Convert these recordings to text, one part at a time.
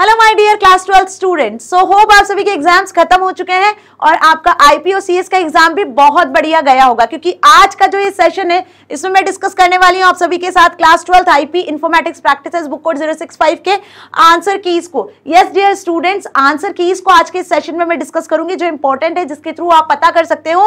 Hello my dear class twelfth student so hope आप सभी के एग्जाम्स खत्म हो चुके हैं और आपका आईपीओ सीएस का एग्जाम भी बहुत बढ़िया गया होगा क्योंकि आज का जो ये सेशन है इसमें मैं डिस्कस करने वाली हूँ आप सभी के साथ class twelfth IP informatics practice book code zero के आंसर कीज को yes dear students answer keys को आज के सेशन में मैं डिस्कस करूंगी जो इंपॉर्टेंट है जिसके थ्रू आप पता कर सकते हो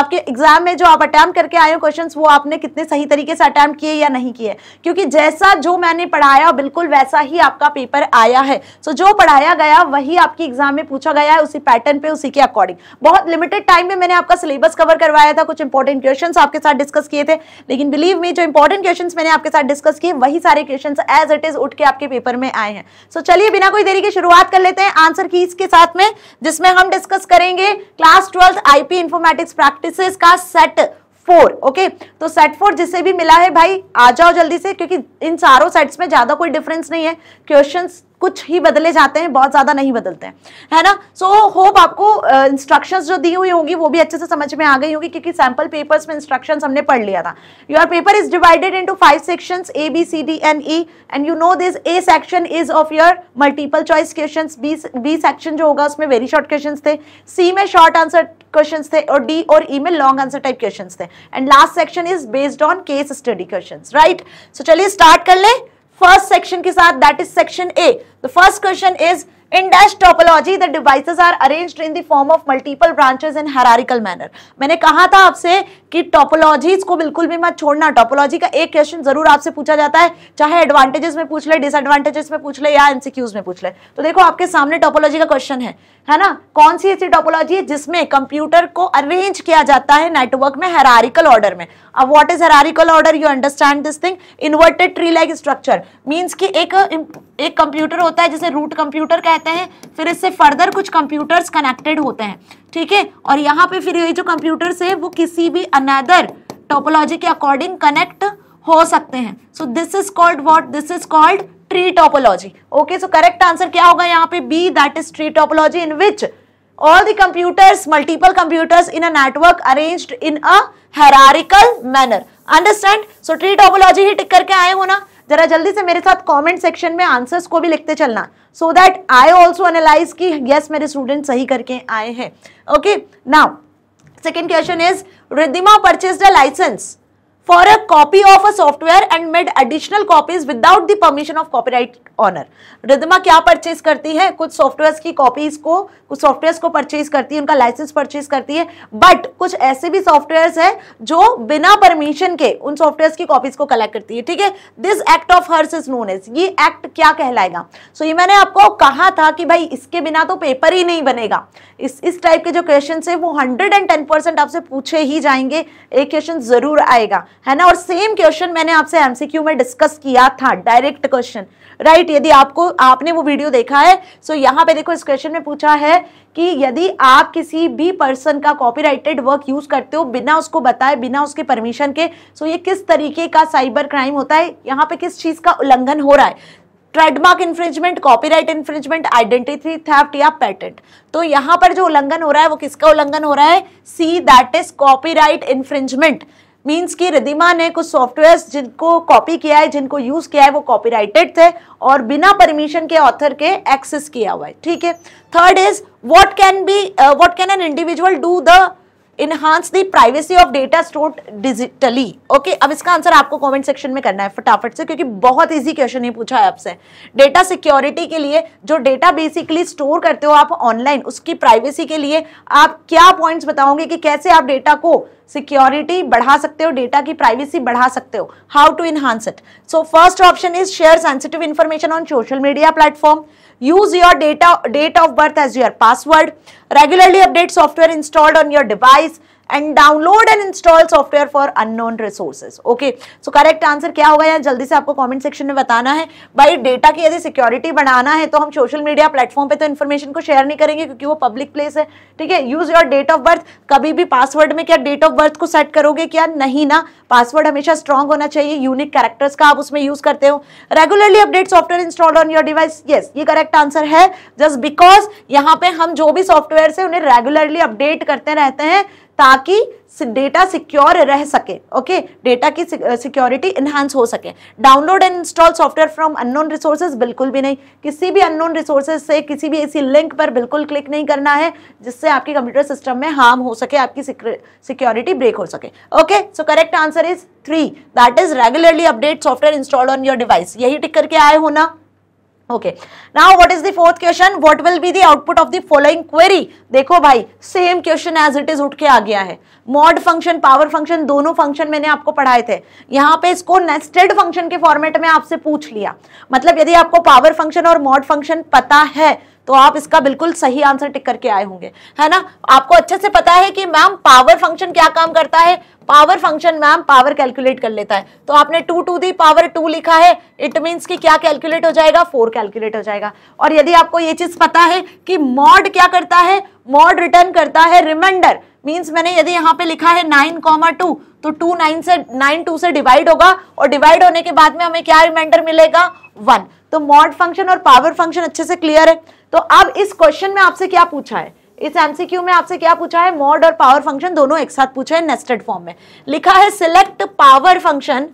आपके एग्जाम में जो आप अटैम्प करके आए हो क्वेश्चन वो आपने कितने सही तरीके से अटैम्प्ट किए या नहीं किए क्योंकि जैसा जो मैंने पढ़ाया बिल्कुल वैसा ही आपका पेपर आया है सो जो पढ़ाया गया वही आपकी एग्जाम में पूछा गया है उसी पैटर्न पे उसी के अकॉर्डिंग बहुत लिमिटेड टाइम में मैंने आपका सिलेबस कवर करवाया था कुछ इंपॉर्टेंट क्वेश्चन आपके साथ डिस्कस किए थे लेकिन बिलीव मी जो इंपॉर्टेंट क्वेश्चन मैंने आपके साथ डिस्कस किए वही सारे क्वेश्चन एज इट इज उठ के आपके पेपर में आए हैं सो चलिए बिना कोई देरी की शुरुआत कर लेते हैं आंसर की इसके साथ में जिसमें हम डिस्कस करेंगे class twelfth IP informatics practices का सेट फोर ओके तो सेट फोर जिसे भी मिला है भाई आ जाओ जल्दी से क्योंकि इन चारों सेट्स में ज्यादा कोई डिफरेंस नहीं है क्वेश्चंस कुछ ही बदले जाते हैं बहुत ज़्यादा नहीं बदलते हैं है ना सो so, होप आपको इंस्ट्रक्शंस uh, जो दी हुई होंगी वो भी अच्छे से समझ में आ गई होगी क्योंकि सैम्पल पेपर्स में इंस्ट्रक्शंस हमने पढ़ लिया था your paper is divided into five sections A B C D and E and you know this A section is of your multiple choice question B B section जो होगा उसमें very short question थे सी में short answer question थे और D और E e में long answer type question थे and last section is based on case study question right so चलिए स्टार्ट कर लें फर्स्ट सेक्शन के साथ that is section A the first question is In dash topology, the devices are arranged in the form of multiple branches in hierarchical manner. मैंने कहा था आपसे कि टॉपोलॉजीज को बिल्कुल भी मत छोड़ना टॉपोलॉजी का एक क्वेश्चन जरूर आपसे पूछा जाता है चाहे एडवांटेजेस में पूछ ले डिसएडवांटेजेस में पूछ ले या एमसीक्यूज में पूछ ले तो देखो आपके सामने टॉपोलॉजी का क्वेश्चन है है ना कौन सी ऐसी टॉपोलॉजी है जिसमें कंप्यूटर को अरेंज किया जाता है नेटवर्क में हेरारिकल ऑर्डर में अब what is hierarchical order you understand this thing inverted tree like structure means कि एक एक कंप्यूटर होता है जिसे रूट कंप्यूटर कह रहते हैं फिर इससे फर्दर कुछ कंप्यूटर्स कनेक्टेड होते हैं ठीक है और यहाँ पे फिर ये जो कंप्यूटर्स है वो किसी भी अनदर टोपोलॉजी के अकॉर्डिंग कनेक्ट हो सकते हैं so this is called what this is called tree topology okay so correct answer क्या होगा यहाँ पे B that is tree topology in which all the computers multiple computers in a network arrange in hierarchical manner understand so tree topology ही tick करके आए हो ना जरा जल्दी से मेरे साथ कमेंट सेक्शन में आंसर्स को भी लिखते चलना so that I also analyse की यस मेरे स्टूडेंट सही करके आए हैं okay now second question is Ridhima purchase the licence for a copy of a software and made additional copies without the permission of copyright owner. Ridhima क्या purchase करती है कुछ सॉफ्टवेयर की कॉपीज को कुछ सॉफ्टवेयर को परचेज करती है उनका लाइसेंस परचेज करती है बट कुछ ऐसे भी सॉफ्टवेयर है जो बिना परमिशन के उन सॉफ्टवेयर की कॉपीज को कलेक्ट करती है ठीक है this act of hers is known as ये एक्ट क्या कहलाएगा सो so, ये मैंने आपको कहा था कि भाई इसके बिना तो पेपर ही नहीं बनेगा इस इस टाइप के जो क्वेश्चन है वो हंड्रेड एंड टेन परसेंट आपसे पूछे ही जाएंगे एक क्वेश्चन जरूर आएगा है ना और सेम क्वेश्चन मैंने आपसे एमसीक्यू में डिस्कस किया था डायरेक्ट क्वेश्चन राइट यदि आपको आपने वो वीडियो देखा है सो so यहाँ पे देखो इस क्वेश्चन में पूछा है कि यदि आप किसी भी पर्सन का कॉपीराइटेड वर्क यूज करते हो बिना उसको बताए बिना उसके परमिशन के सो so ये किस तरीके का साइबर क्राइम होता है यहाँ पे किस चीज का उल्लंघन हो रहा है trademark infringement copyright infringement identity theft या पैटेंट तो यहाँ पर जो उल्लंघन हो रहा है वो किसका उल्लंघन हो रहा है C that is copyright infringement means कि रिदिमा ने कुछ सॉफ्टवेयर्स जिनको कॉपी किया है जिनको यूज़ किया है वो कॉपीराइटेड थे और बिना परमिशन के ऑथर के एक्सेस किया हुआ है ठीक है third is what can be what can an individual do the enhance the privacy of data store digitally okay अब इसका आंसर आपको कॉमेंट सेक्शन में करना है फटाफट से क्योंकि बहुत इजी क्वेश्चन ही पूछा है आपसे डेटा सिक्योरिटी के लिए जो डेटा बेसिकली स्टोर करते हो आप ऑनलाइन उसकी प्राइवेसी के लिए आप क्या पॉइंट्स बताओगे कि कैसे आप डेटा को सिक्योरिटी बढ़ा सकते हो डेटा की प्राइवेसी बढ़ा सकते हो how to enhance it so first option is share sensitive information on social media platform use your data date of birth as your password regularly update software installed on your device and download and install software for unknown resources okay so correct answer क्या होगा यार जल्दी से आपको comment section में बताना है भाई डेटा की यदि सिक्योरिटी बढ़ाना है तो हम सोशल मीडिया प्लेटफॉर्म पे तो इन्फॉर्मेशन को शेयर नहीं करेंगे क्योंकि वो पब्लिक प्लेस है ठीक है use your date of birth कभी भी पासवर्ड में क्या डेट ऑफ बर्थ को सेट करोगे क्या नहीं ना पासवर्ड हमेशा स्ट्रॉन्ग होना चाहिए यूनिक कैरेक्टर्स का आप उसमें यूज करते हो regularly update software install on your device yes ये करेक्ट आंसर है जस्ट बिकॉज यहाँ पे हम जो भी सॉफ्टवेयर है उन्हें रेगुलरली अपडेट करते रहते हैं ताकि डेटा सिक्योर रह सके ओके डेटा की सिक्योरिटी इन्हांस हो सके download and install software from unknown resources बिल्कुल भी नहीं किसी भी अननोन रिसोर्सेज से किसी भी ऐसी लिंक पर बिल्कुल क्लिक नहीं करना है जिससे आपके कंप्यूटर सिस्टम में हार्म हो सके आपकी सिक्योरिटी ब्रेक हो सके okay so correct answer is three that is regularly update software install on your device यही टिक करके आए हो ना okay now what is the fourth question what will be the output of the following query देखो भाई same question as it is उठ के आ गया है मॉड फंक्शन पावर फंक्शन दोनों फंक्शन मैंने आपको पढ़ाए थे यहाँ पे इसको नेस्टेड फंक्शन के फॉर्मेट में आपसे पूछ लिया मतलब यदि आपको पावर फंक्शन और मॉड फंक्शन पता है तो आप इसका बिल्कुल सही आंसर टिक करके आए होंगे है ना आपको अच्छे से पता है कि मैम पावर फंक्शन क्या काम करता है power function ma'am power calculate कर लेता है तो आपने two to the power two लिखा है इट मीन कि क्या कैलकुलेट हो जाएगा फोर कैलकुलेट हो जाएगा और यदि आपको ये चीज पता है कि मॉड क्या करता है मॉड रिटर्न करता है रिमाइंडर मीन्स मैंने यदि यहाँ पे लिखा है नाइन कॉमा टू तो टू नाइन से नाइन टू से डिवाइड होगा और डिवाइड होने के बाद में हमें क्या रिमाइंडर मिलेगा वन तो मॉड फंक्शन और पावर फंक्शन अच्छे से क्लियर है तो अब इस क्वेश्चन में आपसे क्या पूछा है इस एमसीक्यू में आपसे क्या पूछा है मॉड और पावर फंक्शन दोनों एक साथ पूछा है नेस्टेड फॉर्म में लिखा है select power function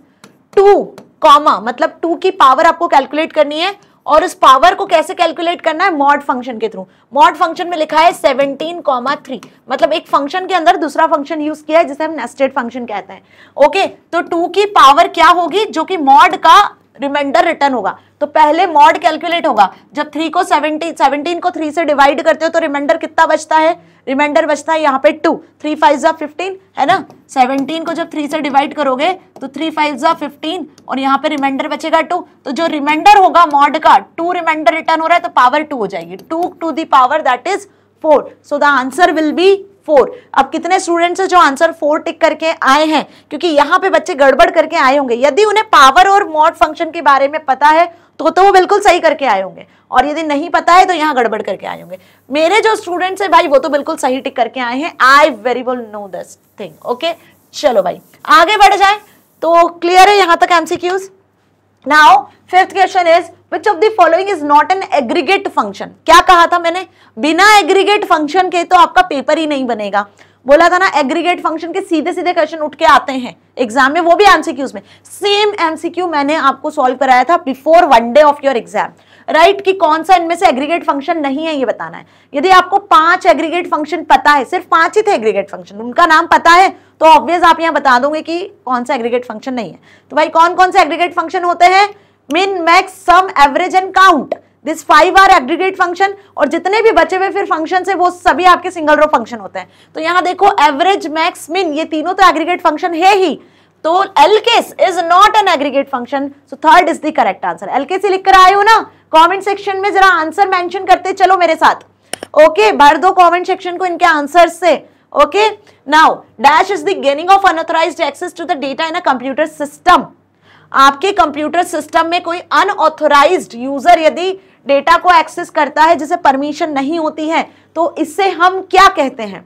two comma मतलब टू की पावर आपको कैलकुलेट करनी है और उस पावर को कैसे कैलकुलेट करना है मॉड फंक्शन के थ्रू मॉड फंक्शन में लिखा है सेवनटीन कॉमा थ्री मतलब एक फंक्शन के अंदर दूसरा फंक्शन यूज किया है जिसे हम नेस्टेड फंक्शन कहते हैं ओके तो टू की पावर क्या होगी जो कि मॉड का रिमाइंडर रिटर्न होगा तो पहले मॉड कैलकुलेट होगा जब थ्री को सेवनटीन सेवनटीन को थ्री से डिवाइड करते हो तो रिमाइंडर कितना बचता है रिमाइंडर बचता है यहाँ पे टू थ्री फाइव ज़ा फिफ्टीन है ना सेवनटीन को जब थ्री से डिवाइड करोगे तो थ्री फाइव ज़ा फिफ्टीन और यहाँ पे रिमाइंडर बचेगा टू तो जो रिमाइंडर होगा मॉड का टू रिमाइंडर रिटर्न हो रहा है तो पावर टू हो जाएगी two to the power that is four so the answer will be four अब कितने स्टूडेंट्स हैं जो आंसर फोर टिक करके आए हैं क्योंकि यहाँ पे बच्चे गड़बड़ करके आए होंगे यदि उन्हें पावर और मॉड फंक्शन के बारे में पता है तो तो वो बिल्कुल सही करके आए होंगे और यदि नहीं पता है तो यहाँ गड़बड़ करके आए होंगे मेरे जो स्टूडेंट्स हैं भाई वो तो बिल्कुल सही टिक करके आए हैं I very well know this thing okay चलो भाई आगे बढ़ जाए तो क्लियर है यहाँ तक MCQs now fifth question is which of the following is not an aggregate function क्या कहा था मैंने बिना एग्रीगेट फंक्शन के तो आपका पेपर ही नहीं बनेगा बोला था ना एग्रीगेट फंक्शन के सीधे सीधे क्वेश्चन उठ के आते हैं एग्जाम में वो भी एमसीक्यूज में सेम एमसीक्यू मैंने आपको सॉल्व कराया था before one day of your exam right कि कौन सा इनमें से एग्रीगेट फंक्शन नहीं है ये बताना है यदि आपको पांच एग्रीगेट फंक्शन पता है सिर्फ पांच ही थे एग्रीगेट फंक्शन उनका नाम पता है तो ऑब्वियस आप यहाँ बता दोगे कि कौन सा एग्रीगेट फंक्शन नहीं है तो भाई कौन कौन से एग्रीगेट फंक्शन होते हैं min max sum average and count this five are aggregate function और जितने भी बचे हुए फिर फंक्शन है वो सभी आपके सिंगल रो फंक्शन होते हैं तो यहाँ देखो एवरेज मैक्स मिन ये तीनों तो एग्रीगेट फंक्शन है ही तो lcase is not an aggregate function so third is the correct answer lcase लिख कर आए हो ना कॉमेंट सेक्शन में जरा आंसर मैंशन करते चलो मेरे साथ ओके okay, भर दो कमेंट सेक्शन को इनके आंसर से okay now dash is the gaining of unauthorized access to the data in a computer system आपके कंप्यूटर सिस्टम में कोई अनऑथोराइज यूजर यदि डेटा को एक्सेस करता है जिसे परमिशन नहीं होती है तो इससे हम क्या कहते हैं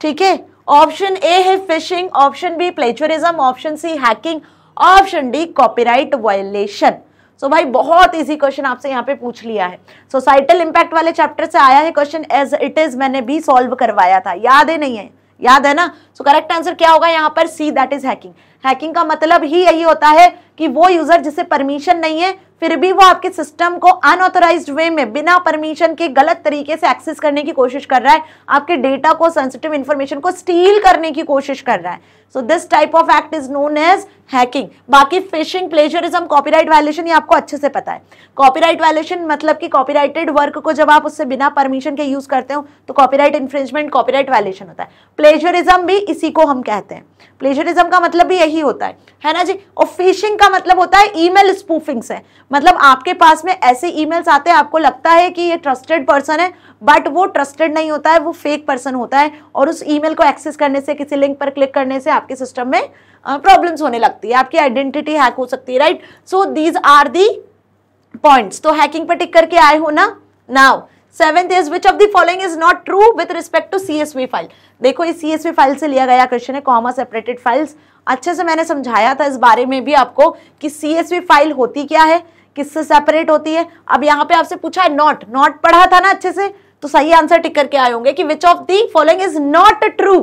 ठीक है ऑप्शन ए है phishing option B plagiarism option C hacking option D copyright violation so भाई बहुत इजी क्वेश्चन आपसे यहाँ पे पूछ लिया है सोसाइटल इंपैक्ट वाले चैप्टर से आया है क्वेश्चन एज इट इज मैंने भी सॉल्व करवाया था याद है नहीं है याद है ना सो करेक्ट आंसर क्या होगा यहाँ पर C that is hacking hacking का मतलब ही यही होता है कि वो यूजर जिसे परमिशन नहीं है फिर भी वो आपके सिस्टम को अनऑथोराइज वे में बिना परमिशन के गलत तरीके से एक्सेस करने की कोशिश कर रहा है आपके डेटा को सेंसिटिव इंफॉर्मेशन को स्टील करने की कोशिश कर रहा है so this type of act is known as hacking बाकी फिशिंग प्लेजरिज्म कॉपीराइट वायलेशन ये आपको अच्छे से पता है कॉपीराइट वायलेशन मतलब कि कॉपीराइटेड वर्क को जब आप उससे बिना परमिशन के यूज करते हो तो कॉपीराइट इन्फ्रिंजमेंट कॉपीराइट वायलेशन होता है प्लेजरिज्म भी इसी को हम कहते हैं प्लेजरिज्म का मतलब भी यही होता है है ना जी और फिशिंग का का मतलब होता है ईमेल स्पूफिंग से मतलब आपके पास में ऐसे ईमेल्स आते हैं आपको लगता है कि ये ट्रस्टेड पर्सन है बट वो ट्रस्टेड नहीं होता है वो फेक पर्सन होता है और उस ईमेल को एक्सेस करने से किसी लिंक पर क्लिक करने से आपके सिस्टम में प्रॉब्लम्स होने लगती है आपकी आइडेंटिटी हैक हो सकती है right so these are the points तो हैकिंग पर टिक करके आए हो ना now seventh is which of the following is not true with respect to C S V file देखो इस सी एस वी फाइल से लिया गया क्वेश्चन है कॉमा सेपरेटेड फाइल्स अच्छे से मैंने समझाया था इस बारे में भी आपको कि सी फाइल होती क्या है किससे सेपरेट होती है अब यहाँ पे आपसे पूछा है नॉट नॉट पढ़ा था ना अच्छे से तो सही आंसर टिक करके आए होंगे कि which of the following is not true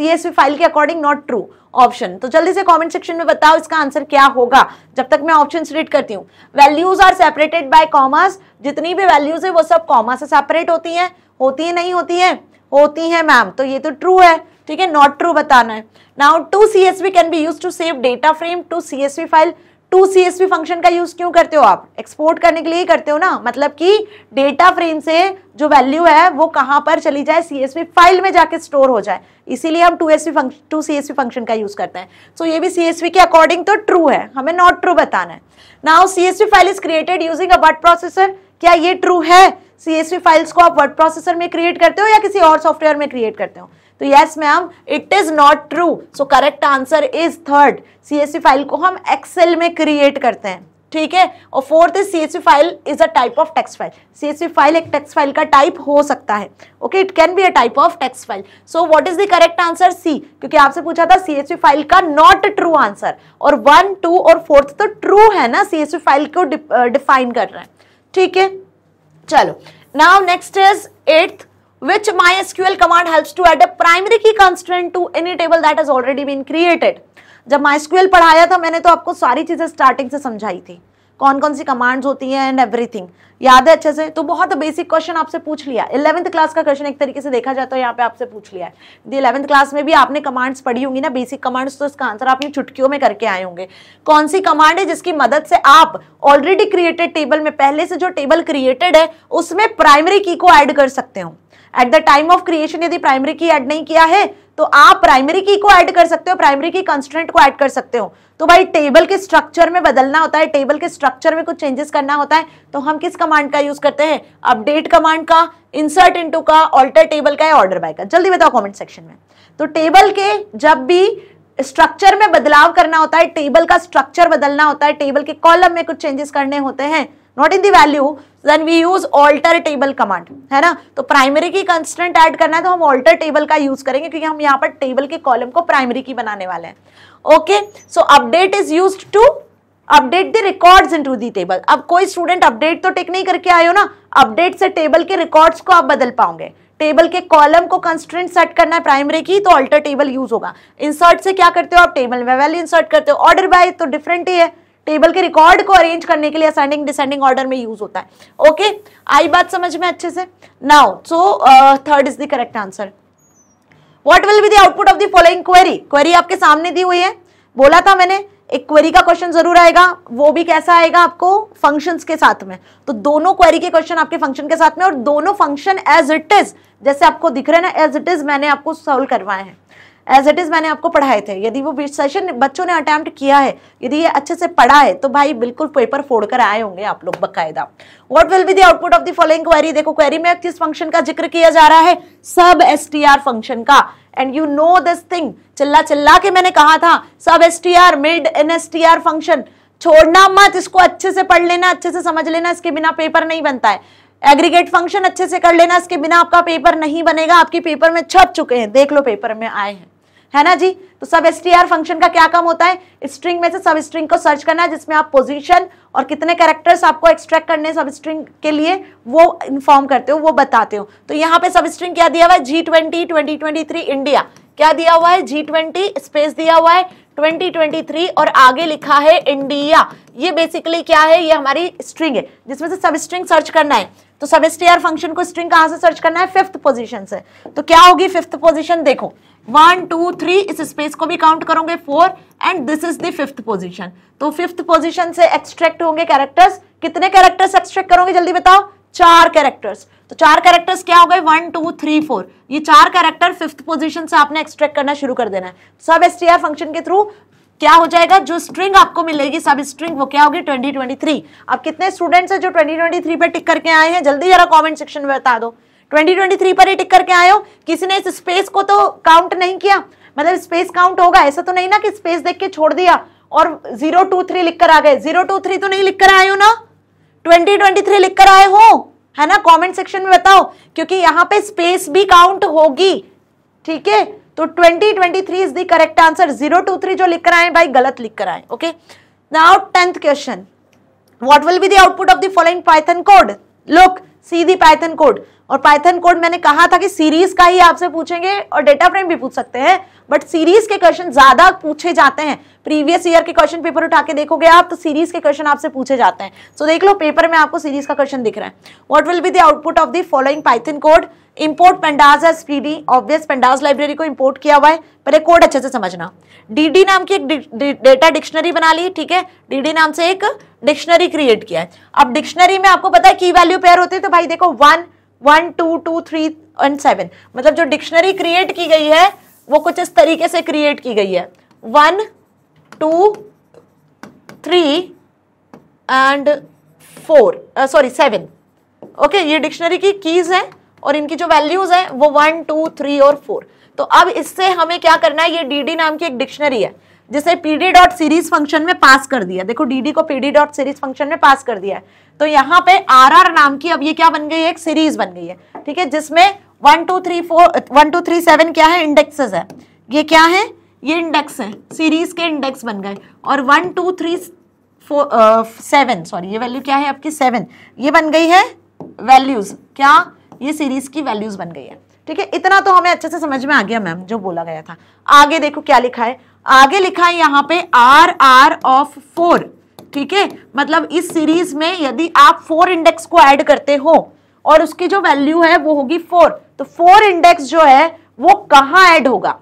C file के अकॉर्डिंग नॉट ट्रू ऑप्शन तो जल्दी से कमेंट सेक्शन में बताओ इसका आंसर क्या होगा जब तक मैं ऑप्शन रीड करती हूँ values are separated by commas जितनी भी वैल्यूज है वो सब कॉमर्स से सेपरेट होती हैं होती है नहीं होती है होती हैं मैम तो ये तो ट्रू है ठीक है नॉट ट्रू बताना है now to C S V can be use to save data frame to C S V file to C S V function का यूज क्यों करते हो आप एक्सपोर्ट करने के लिए ही करते हो ना मतलब कि डेटा फ्रेम से जो वैल्यू है वो कहाँ पर चली जाए सी एस वी फाइल में जाके स्टोर हो जाए इसीलिए हम to S V function to C S V function का यूज करते हैं सो so, ये भी सी एस वी के अकॉर्डिंग तो ट्रू है हमें नॉट ट्रू बताना है now C S V file is created using a word processor क्या ये ट्रू है सी एस वी फाइल्स को आप वर्ड प्रोसेसर में क्रिएट करते हो या किसी और सॉफ्टवेयर में क्रिएट करते हो तो yes ma'am it is not true so correct answer is third C file को हम एक्सेल में क्रिएट करते हैं ठीक है और fourth is C file is a type of text file C file एक टेक्स्ट फाइल का टाइप हो सकता है okay it can be a type of text file so what is the correct answer C क्योंकि आपसे पूछा था C file का नॉट ट्रू आंसर और वन टू और फोर्थ तो ट्रू है ना सी फाइल को डिफाइन कर रहे हैं ठीक है चलो now next is eighth which MySQL command helps to add a primary key constraint to any table that has already been created. jab MySQL padhaya tha maine to aapko sari cheeze starting se samjhai thi कौन कौन si commands hoti हैं and everything याद है अच्छे से तो बहुत basic question आपसे पूछ लिया इलेवंथ क्लास का क्वेश्चन एक तरीके से देखा जाता तो है यहाँ पे आपसे पूछ लिया है इलेवंथ क्लास में भी आपने कमांड्स पढ़ी होंगी ना बेसिक कमांड्स तो इसका आंसर आप ये चुटकियों में करके आए होंगे कौन सी कमांड है जिसकी मदद से आप ऑलरेडी क्रिएटेड टेबल में पहले से जो टेबल क्रिएटेड है उसमें प्राइमरी की को एड कर सकते हो at the time of creation यदि प्राइमरी की एड नहीं किया है तो आप प्राइमरी की को ऐड कर सकते हो प्राइमरी की कंस्टेंट को ऐड कर सकते हो तो भाई टेबल के स्ट्रक्चर में बदलना होता है टेबल के स्ट्रक्चर में कुछ चेंजेस करना होता है तो हम किस कमांड कमांड का यूज करते हैं अपडेट कमांड का इंसर्ट इनटू का ऑल्टर टेबल का या ऑर्डर बाय का जल्दी बताओ कमेंट सेक्शन में तो टेबल के जब भी स्ट्रक्चर में बदलाव करना होता है टेबल का स्ट्रक्चर बदलना होता है टेबल के कॉलम में कुछ चेंजेस करने होते हैं not in the value then we use alter table command है ना तो प्राइमरी की कंस्टेंट ऐड करना है तो हम ऑल्टर टेबल का यूज करेंगे क्योंकि हम यहाँ पर टेबल के कॉलम को प्राइमरी की बनाने वाले हैं okay so update is use to update the records into to table अब कोई स्टूडेंट अपडेट तो टिक नहीं करके आए हो ना अपडेट से टेबल के रिकॉर्ड्स को आप बदल पाओगे टेबल के कॉलम को कंस्टेंट सेट करना है प्राइमरी की तो अल्टर टेबल यूज होगा इंसर्ट से क्या करते हो आप टेबल में वैल्यू इंसर्ट करते हो ऑर्डर बाय तो डिफरेंट ही है टेबल के रिकॉर्ड को अरेंज करने के लिए असेंडिंग डिसेंडिंग ऑर्डर में यूज होता है ओके आई बात समझ में अच्छे से now so third is the correct answer what will be the output of the following query query आपके सामने दी हुई है बोला था मैंने एक क्वेरी का क्वेश्चन जरूर आएगा वो भी कैसा आएगा आपको फंक्शंस के साथ में तो दोनों क्वेरी के क्वेश्चन आपके फंक्शन के साथ में और दोनों फंक्शन एज इट इज जैसे आपको दिख रहे हैं ना एज इट इज मैंने आपको सॉल्व करवाए हैं एज इट इज़ मैंने आपको पढ़ाए थे यदि वो सेशन बच्चों ने अटैम्प्ट किया है यदि ये अच्छे से पढ़ा है तो भाई बिल्कुल पेपर फोड़ कर आए होंगे आप लोग बकायदा what will be the output of the following query देखो क्वेरी में किस फंक्शन का जिक्र किया जा रहा है सब एस फंक्शन का and you know this thing चिल्ला चिल्ला के मैंने कहा था sub S mid N S function छोड़ना मत इसको अच्छे से पढ़ लेना अच्छे से समझ लेना इसके बिना पेपर नहीं बनता है एग्रीगेट फंक्शन अच्छे से कर लेना इसके बिना आपका पेपर नहीं बनेगा आपके पेपर में छप चुके हैं देख लो पेपर में आए हैं है ना जी तो सब एस फंक्शन का क्या काम होता है स्ट्रिंग में से सब स्ट्रिंग को सर्च करना है जिसमें आप पोजीशन और कितने कैरेक्टर्स आपको एक्सट्रैक्ट करने सब स्ट्रिंग के लिए वो इन्फॉर्म करते हो वो बताते हो तो यहाँ पे सब स्ट्रिंग क्या दिया हुआ है G twenty twenty twenty three India क्या दिया हुआ है जी ट्वेंटी स्पेस दिया हुआ है 2023 और आगे लिखा है इंडिया ये बेसिकली क्या है ये हमारी स्ट्रिंग है जिसमें से सब स्ट्रिंग सर्च करना है तो सब स्टेयर फंक्शन को स्ट्रिंग कहाँ से सर्च करना है फिफ्थ पोजीशन से तो क्या होगी फिफ्थ पोजीशन देखो वन टू थ्री इस स्पेस को भी काउंट करोगे four and this is the fifth तो फिफ्थ पोजिशन से एक्सट्रैक्ट होंगे कैरेक्टर्स कितने कैरेक्टर्स एक्सट्रैक्ट करोगे जल्दी बताओ चार कैरेक्टर्स तो चार कैरेक्टर्स क्या हो गए वन टू थ्री फोर ये चार कैरेक्टर फिफ्थ पोजिशन से आपने एक्सट्रैक्ट करना शुरू कर देना है सब एस फंक्शन के थ्रू क्या हो जाएगा जो स्ट्रिंग आपको मिलेगी सब स्ट्रिंग वो क्या होगी 2023 अब कितने स्टूडेंट्स हैं जो 2023 पे टिक करके आए हैं जल्दी जरा कमेंट सेक्शन में बता दो 2023 पर ही टिक करके आए हो किसी ने इस स्पेस को तो काउंट नहीं किया मतलब स्पेस काउंट होगा ऐसा तो नहीं ना कि स्पेस देख के छोड़ दिया और जीरो टू थ्री लिख कर आ गए जीरो टू थ्री तो नहीं लिख कर आए हो ना ट्वेंटी ट्वेंटी थ्री लिख कर आए हो है ना कमेंट सेक्शन में बताओ क्योंकि यहाँ पे स्पेस भी काउंट होगी ठीक है तो twenty twenty three is the correct answer zero two three जो लिख कर आए भाई गलत लिख कर आए okay now tenth question what will be the output of the following python code look see the python code और पाइथन कोड मैंने कहा था कि सीरीज का ही आपसे पूछेंगे और डेटा फ्रेम भी पूछ सकते हैं बट सीरीज के क्वेश्चन ज्यादा पूछे जाते हैं प्रीवियस ईयर के क्वेश्चन पेपर उठा के देखोगे आप तो सीरीज के क्वेश्चन आपसे पूछे जाते हैं सो so, देख लो पेपर में आपको सीरीज का क्वेश्चन दिख रहा है what will be the output of the following Python code import pandas as D obvious pandas library को इम्पोर्ट किया हुआ है पहले कोड अच्छे से समझना डीडी नाम की एक डेटा डिक्शनरी बना ली ठीक है डीडी नाम से एक डिक्शनरी क्रिएट किया है अब डिक्शनरी में आपको पता है की वैल्यू पेयर होती है तो भाई देखो one one two two three and seven मतलब जो डिक्शनरी क्रिएट की गई है वो कुछ इस तरीके से क्रिएट की गई है one two three and four sorry seven okay ये डिक्शनरी की कीज है और इनकी जो वैल्यूज है वो वन टू थ्री और फोर तो अब इससे हमें क्या करना है ये डी डी नाम की एक डिक्शनरी है जैसे पीडी डॉट सीरीज फंक्शन में पास कर दिया देखो डीडी को पीडी डॉट सीरीज फंक्शन में पास कर दिया है तो यहाँ पे आर आर नाम की अब ये क्या बन गई एक सीरीज बन गई है ठीक है जिसमें one two three four one two three seven क्या है इंडेक्सेस है ये क्या है ये इंडेक्स है सीरीज के इंडेक्स बन गए और one two three four seven sorry ये वैल्यू क्या है आपकी सेवन ये बन गई है वैल्यूज क्या ये सीरीज की वैल्यूज बन गई है ठीक है इतना तो हमें अच्छे से समझ में आ गया मैम जो बोला गया था आगे देखो क्या लिखा है आगे लिखा है यहां पे आर आर ऑफ फोर ठीक है मतलब इस सीरीज में यदि आप फोर इंडेक्स को ऐड करते हो और उसकी जो वैल्यू है वो होगी फोर तो फोर इंडेक्स जो है वो कहां ऐड होगा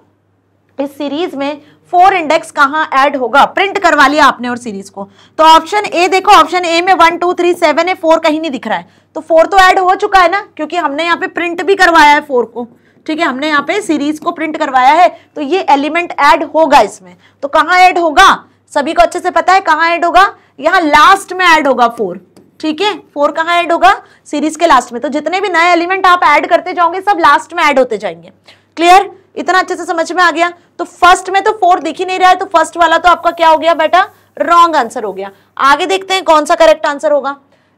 इस सीरीज में फोर इंडेक्स कहां ऐड होगा प्रिंट करवा लिया आपने और सीरीज को तो ऑप्शन ए देखो ऑप्शन ए में वन टू थ्री सेवन है फोर कहीं नहीं दिख रहा है तो फोर तो ऐड हो चुका है ना क्योंकि हमने यहाँ पे प्रिंट भी करवाया है फोर को ठीक है हमने यहाँ पे सीरीज को प्रिंट करवाया है तो ये एलिमेंट ऐड होगा इसमें तो कहाँ ऐड होगा सभी को अच्छे से पता है कहाँ ऐड होगा यहाँ लास्ट में ऐड होगा फोर ठीक है फोर कहाँ ऐड होगा सीरीज के लास्ट में तो जितने भी नए एलिमेंट आप ऐड करते जाओगे सब लास्ट में ऐड होते जाएंगे क्लियर इतना अच्छे से समझ में आ गया तो फर्स्ट में तो फोर दिख ही नहीं रहा है तो फर्स्ट वाला तो आपका क्या हो गया बेटा रॉन्ग आंसर हो गया आगे देखते हैं कौन सा करेक्ट आंसर होगा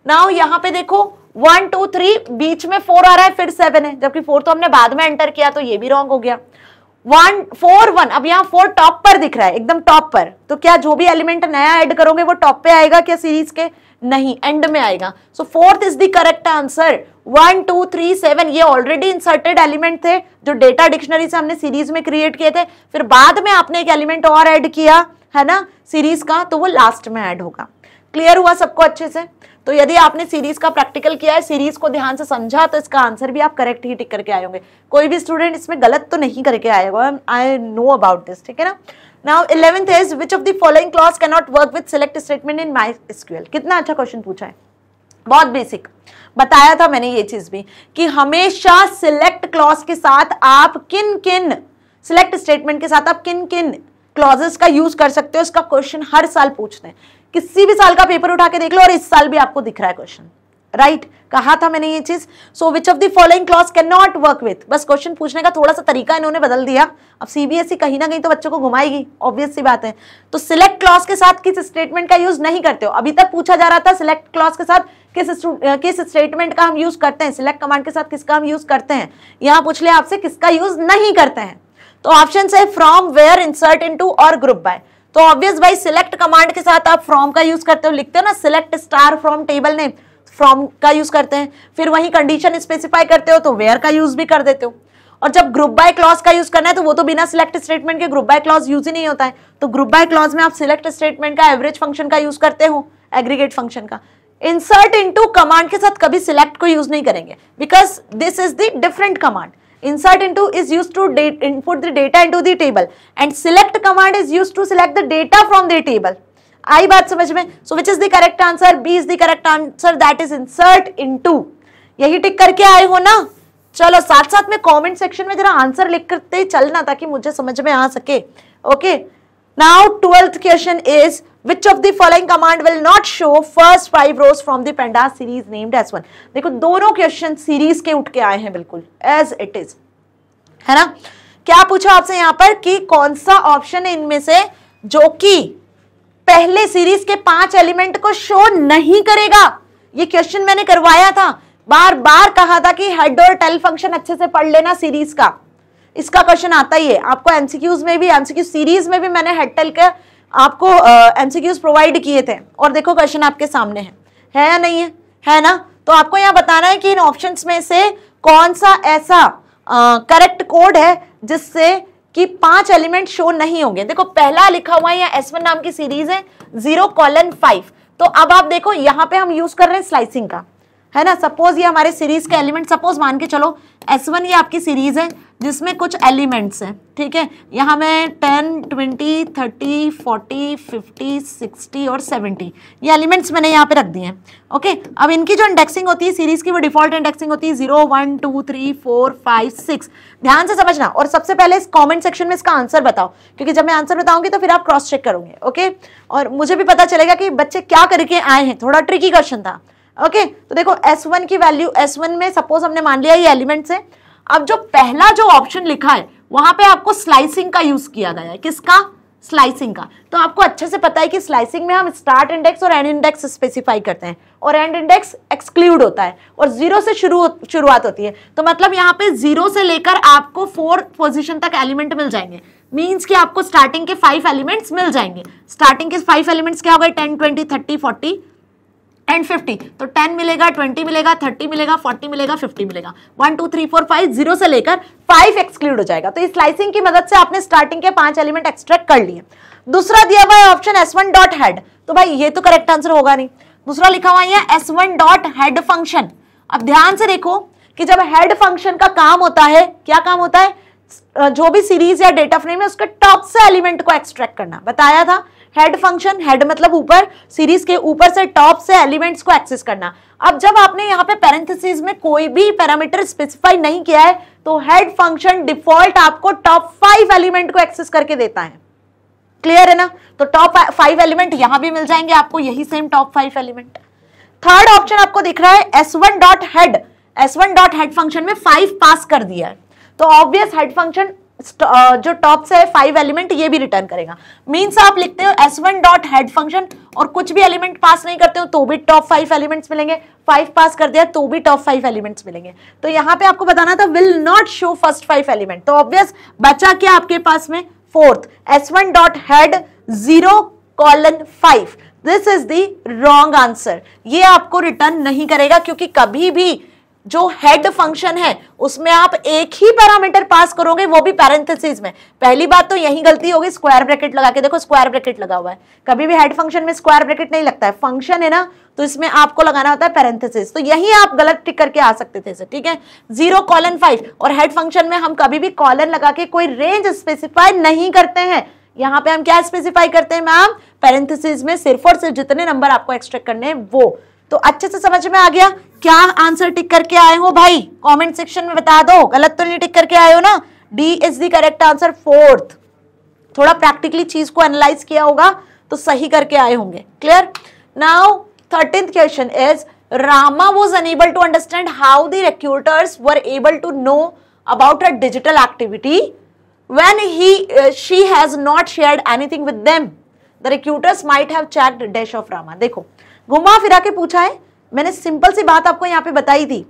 नाउ यहाँ पे देखो वन टू थ्री बीच में फोर आ रहा है फिर सेवन है जबकि फोर तो हमने बाद में एंटर किया तो ये भी रॉन्ग हो गया वन फोर वन अब यहाँ फोर टॉप पर दिख रहा है एकदम टॉप पर तो क्या जो भी एलिमेंट नया ऐड करोगे वो टॉप पे आएगा क्या सीरीज के नहीं एंड में आएगा so fourth is the correct answer one two three seven ये ऑलरेडी इंसर्टेड एलिमेंट थे जो डेटा डिक्शनरी से हमने सीरीज में क्रिएट किए थे फिर बाद में आपने एक एलिमेंट और ऐड किया है ना सीरीज का तो वो लास्ट में ऐड होगा क्लियर हुआ सबको अच्छे से तो यदि आपने सीरीज का प्रैक्टिकल किया है सीरीज को ध्यान से समझा तो इसका आंसर भी आप करेक्ट ही टिक करके आए होंगे कोई भी स्टूडेंट इसमें गलत तो नहीं करके आएगा आई नो अबाउट दिस ठीक है ना now eleventh is which of the following clause can not work with select statement in MySQL कितना अच्छा क्वेश्चन पूछा है बहुत बेसिक बताया था मैंने ये चीज भी कि हमेशा सिलेक्ट क्लॉज के साथ आप किन किन सिलेक्ट स्टेटमेंट के साथ आप किन किन क्लॉजेस का यूज कर सकते हो इसका क्वेश्चन हर साल पूछते हैं किसी भी साल का पेपर उठा के देख लो और इस साल भी आपको दिख रहा है क्वेश्चन राइट right? कहा था मैंने ये चीज so which of the following clause can not work with बस क्वेश्चन पूछने का थोड़ा सा तरीका इन्होंने बदल दिया अब सीबीएसई कहीं ना कहीं तो बच्चों को घुमाएगी ऑब्वियस सी बात है तो सिलेक्ट क्लॉज के साथ किस स्टेटमेंट का यूज नहीं करते हो अभी तक पूछा जा रहा था सिलेक्ट क्लॉज के साथ किस किस स्टेटमेंट का हम यूज करते हैं सिलेक्ट कमांड के साथ किसका हम यूज करते हैं यहाँ पूछ लिया आपसे किसका यूज नहीं करते हैं तो ऑप्शन है फ्रॉम वेयर इंसर्ट इन और ग्रुप बाय तो ऑब्वियस भाई सिलेक्ट कमांड के साथ आप फ्रॉम का यूज करते हो लिखते हो ना सिलेक्ट स्टार फ्रॉम टेबल ने फ्रॉम का यूज करते हैं फिर वही कंडीशन स्पेसिफाई करते हो तो वेयर का यूज भी कर देते हो और जब ग्रुप बाय क्लॉज का यूज करना है तो वो तो बिना सिलेक्ट स्टेटमेंट के ग्रुप बाय क्लॉज यूज ही नहीं होता है तो ग्रुप बाय क्लॉज में आप सिलेक्ट स्टेटमेंट का एवरेज फंक्शन का यूज करते हो एग्रीगेट फंक्शन का इंसर्ट इनटू कमांड के साथ कभी सिलेक्ट को यूज नहीं करेंगे because this is the different command insert into is used to input the data into the table and select command is used to select the data from the table आई बात समझ में so which is the correct answer B is the correct answer that is insert into यही टिक करके आए हो ना चलो साथ साथ में कमेंट सेक्शन में जरा आंसर लिख करते चलना ताकि मुझे समझ में आ सके okay okay? Now 12th question is which of the following command will not show first five rows from the panda series named as one. देखो दोनों क्वेश्चन सीरीज के उठ के आए हैं बिल्कुल as it is है ना क्या पूछा आपसे यहाँ पर कि कौन सा ऑप्शन है इनमें से जो कि पहले सीरीज के पांच एलिमेंट को शो नहीं करेगा ये क्वेश्चन मैंने करवाया था बार बार कहा था कि हेड और टेल फंक्शन अच्छे से पढ़ लेना सीरीज का इसका क्वेश्चन आता ही है आपको एमसीक्यूज में भी एमसीक्यू सीरीज में भी मैंने हेडटेल के आपको एमसीक्यूज प्रोवाइड किए थे और देखो क्वेश्चन आपके सामने है है या नहीं है है ना तो आपको यहाँ बताना है कि इन ऑप्शंस में से कौन सा ऐसा करेक्ट कोड है जिससे कि पांच एलिमेंट शो नहीं होंगे देखो पहला लिखा हुआ है या एस नाम की सीरीज है जीरो कॉलन फाइव तो अब आप देखो यहाँ पे हम यूज कर रहे हैं स्लाइसिंग का है ना सपोज ये हमारे सीरीज के एलिमेंट सपोज मान के चलो एस वन ये आपकी सीरीज है जिसमें कुछ एलिमेंट्स हैं ठीक है यहाँ मैं ten twenty thirty forty fifty sixty और सेवेंटी ये एलिमेंट्स मैंने यहाँ पे रख दिए हैं ओके अब इनकी जो इंडेक्सिंग होती है सीरीज की वो डिफॉल्ट इंडेक्सिंग होती है zero one two three four five six ध्यान से समझना और सबसे पहले इस कॉमेंट सेक्शन में इसका आंसर बताओ क्योंकि जब मैं आंसर बताऊंगी तो फिर आप क्रॉस चेक करोगे ओके और मुझे भी पता चलेगा कि बच्चे क्या करके आए हैं थोड़ा ट्रिकी क्वेश्चन था ओके तो देखो एस वन की वैल्यू एस वन में सपोज हमने मान लिया ये एलिमेंट्स है अब जो पहला जो ऑप्शन लिखा है वहां पे आपको स्लाइसिंग का यूज किया गया है किसका स्लाइसिंग का तो आपको अच्छे से पता है कि स्लाइसिंग में हम स्टार्ट इंडेक्स और एंड इंडेक्स स्पेसिफाई करते हैं और एंड इंडेक्स एक्सक्लूड होता है और जीरो से शुरू शुरुआत होती है तो मतलब यहाँ पे जीरो से लेकर आपको फोर पोजिशन तक एलिमेंट मिल जाएंगे मीन्स कि आपको स्टार्टिंग के फाइव एलिमेंट्स मिल जाएंगे स्टार्टिंग के फाइव एलिमेंट्स क्या हो गए ten twenty thirty forty and fifty तो टेन मिलेगा ट्वेंटी मिलेगा थर्टी मिलेगा फोर्टी मिलेगा फिफ्टी मिलेगा one two three four five zero से लेकर फाइव एक्सक्लूड हो जाएगा तो इस स्लाइसिंग की मदद से आपने स्टार्टिंग के पांच एलिमेंट एक्सट्रैक्ट कर लिए दूसरा दिया हुआ है option S one dot head तो भाई ये तो करेक्ट आंसर होगा नहीं दूसरा लिखा हुआ है S one dot head function अब ध्यान से देखो कि जब हेड फंक्शन का काम होता है क्या काम होता है जो भी सीरीज या डेटा फ्रेम है उसके टॉप से एलिमेंट को एक्सट्रैक्ट करना बताया था हेड फंक्शन हेड मतलब ऊपर सीरीज के ऊपर से टॉप से एलिमेंट्स को एक्सेस करना अब जब आपने यहाँ पे पैरेंथेसिस में कोई भी पैरामीटर स्पेसिफाई नहीं किया है तो हेड फंक्शन डिफॉल्ट आपको टॉप फाइव एलिमेंट को एक्सेस करके देता है क्लियर है ना तो टॉप फाइव एलिमेंट यहां भी मिल जाएंगे आपको यही same top five element third option आपको दिख रहा है S one dot head S one dot head function में फाइव पास कर दिया है तो ऑब्वियस हेड फंक्शन Uh, जो टॉप से है फाइव एलिमेंट ये भी रिटर्न करेगा मीन्स आप लिखते हो S one dot head function और कुछ भी एलिमेंट पास नहीं करते हो तो भी टॉप फाइव एलिमेंट्स मिलेंगे फाइव पास कर दिया तो भी टॉप फाइव एलिमेंट्स मिलेंगे तो यहाँ पे आपको बताना था will not show first five element तो ऑब्वियस बचा क्या आपके पास में fourth S one dot head zero colon five this is the wrong answer ये आपको रिटर्न नहीं करेगा क्योंकि कभी भी जो हेड फंक्शन है उसमें आप एक ही पैरामीटर पास करोगे वो भी पैरेंथेसिस में पहली बात तो यही गलती होगी स्क्वायर ब्रैकेट लगा के देखो स्क्वायर ब्रैकेट लगा हुआ है कभी भी हेड फंक्शन में स्क्वायर ब्रैकेट नहीं लगता है फंक्शन है ना तो इसमें आपको लगाना होता है पैरेंथेसिस तो यही आप गलत टिक करके आ सकते थे ठीक है जीरो कॉलन फाइव और हेड फंक्शन में हम कभी भी कॉलन लगा के कोई रेंज स्पेसिफाई नहीं करते हैं यहाँ पे हम क्या स्पेसिफाई करते हैं मैम पैरेंथेसिस में सिर्फ और सिर्फ जितने नंबर आपको एक्सट्रैक्ट करने हैं वो तो अच्छे से समझ में आ गया क्या आंसर टिक करके आए हो भाई कमेंट सेक्शन में बता दो गलत तो नहीं टिक करके आए हो ना D is the correct answer fourth थोड़ा प्रैक्टिकली चीज को एनालाइज किया होगा तो सही करके आए होंगे clear now thirteenth question is Rama was unable to understand how the recruiters were able to know about a digital activity when he she has not share anything with with them the recruiters might have checked dash of देखो घुमा फिरा के पूछा है मैंने simple सी बात आपको यहाँ पे बताई थी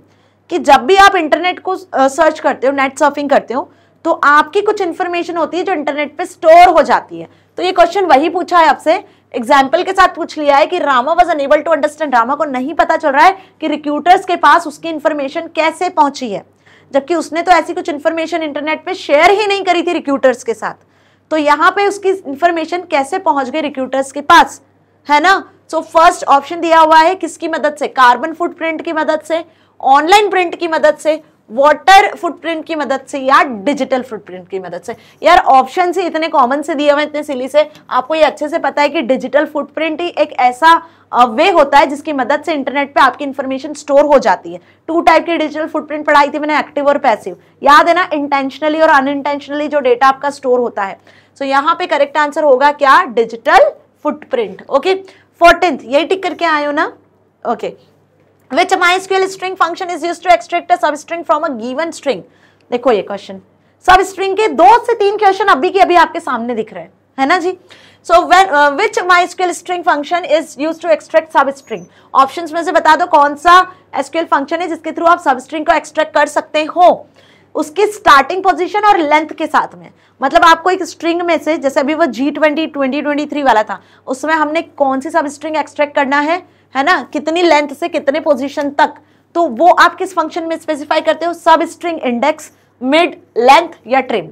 कि जब भी आप इंटरनेट को सर्च करते हो नेट सर्फिंग करते हो तो आपकी कुछ इन्फॉर्मेशन होती है जो इंटरनेट पे स्टोर हो जाती है तो ये क्वेश्चन वही पूछा है आपसे एग्जाम्पल के साथ पूछ लिया है कि Rama was unable to understand Rama को नहीं पता चल रहा है कि रिक्यूटर्स के पास उसकी इन्फॉर्मेशन कैसे पहुंची है जबकि उसने तो ऐसी कुछ इन्फॉर्मेशन इंटरनेट पर शेयर ही नहीं करी थी रिक्यूटर्स के साथ तो यहाँ पे उसकी इन्फॉर्मेशन कैसे पहुंच गई रिक्यूटर्स के पास है ना सो फर्स्ट ऑप्शन दिया हुआ है किसकी मदद से कार्बन फुटप्रिंट की मदद से ऑनलाइन प्रिंट की मदद से वाटर फुटप्रिंट की मदद से या डिजिटल फुटप्रिंट की मदद से यार ऑप्शन से इतने कॉमन से दिए हुए इतने सिली से आपको ये अच्छे से पता है कि डिजिटल फुटप्रिंट ही एक ऐसा वे होता है जिसकी मदद से इंटरनेट पे आपकी इन्फॉर्मेशन स्टोर हो जाती है टू टाइप की डिजिटल फुटप्रिंट पढ़ाई थी मैंने एक्टिव और पैसिव याद है ना इंटेंशनली और अनइंटेंशनली जो डेटा आपका स्टोर होता है सो so, यहाँ पे करेक्ट आंसर होगा क्या डिजिटल फुटप्रिंट ओके फोर्टींथ यही टिक करके आए ना okay which MySQL string function is use to extract substring from a given string देखो ये क्वेश्चन सब स्ट्रिंग के दो से तीन क्वेश्चन अभी के अभी आपके सामने दिख रहे हैं है ना जी so which SQL string function is use to extract substring option में से बता दो कौन सा एसक्यूएल फंक्शन है जिसके थ्रू आप सब स्ट्रिंग को एक्सट्रैक्ट कर सकते हो उसके स्टार्टिंग पोजीशन और लेंथ के साथ में मतलब आपको एक स्ट्रिंग में से जैसे अभी वो G twenty twenty twenty three वाला था उसमें हमने कौन सी सब स्ट्रिंग एक्सट्रैक्ट करना है है ना कितनी लेंथ से कितने पोजीशन तक तो वो आप किस फंक्शन में स्पेसिफाई करते हो substring index mid length या ट्रिम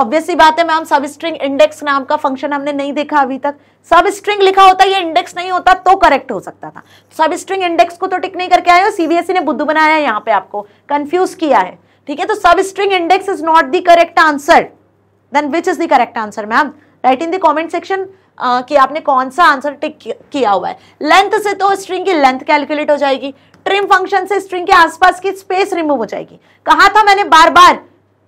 ऑब्वियसली बात है मैम सब स्ट्रिंग इंडेक्स नाम का फंक्शन हमने नहीं देखा अभी तक सब स्ट्रिंग लिखा होता ये इंडेक्स नहीं होता तो करेक्ट हो सकता था सब स्ट्रिंग इंडेक्स को तो टिक नहीं करके आए हो सीबीएसई e ने बुद्ध बनाया है यहाँ पे आपको कंफ्यूज किया है ठीक है तो substring index is not the correct answer then which is the correct answer ma'am write in the comment section कि आपने कौन सा आंसर टिक किया हुआ है लेंथ से तो स्ट्रिंग की लेंथ कैलकुलेट हो जाएगी ट्रिम फंक्शन से स्ट्रिंग के आसपास की स्पेस रिमूव हो जाएगी कहा था मैंने बार बार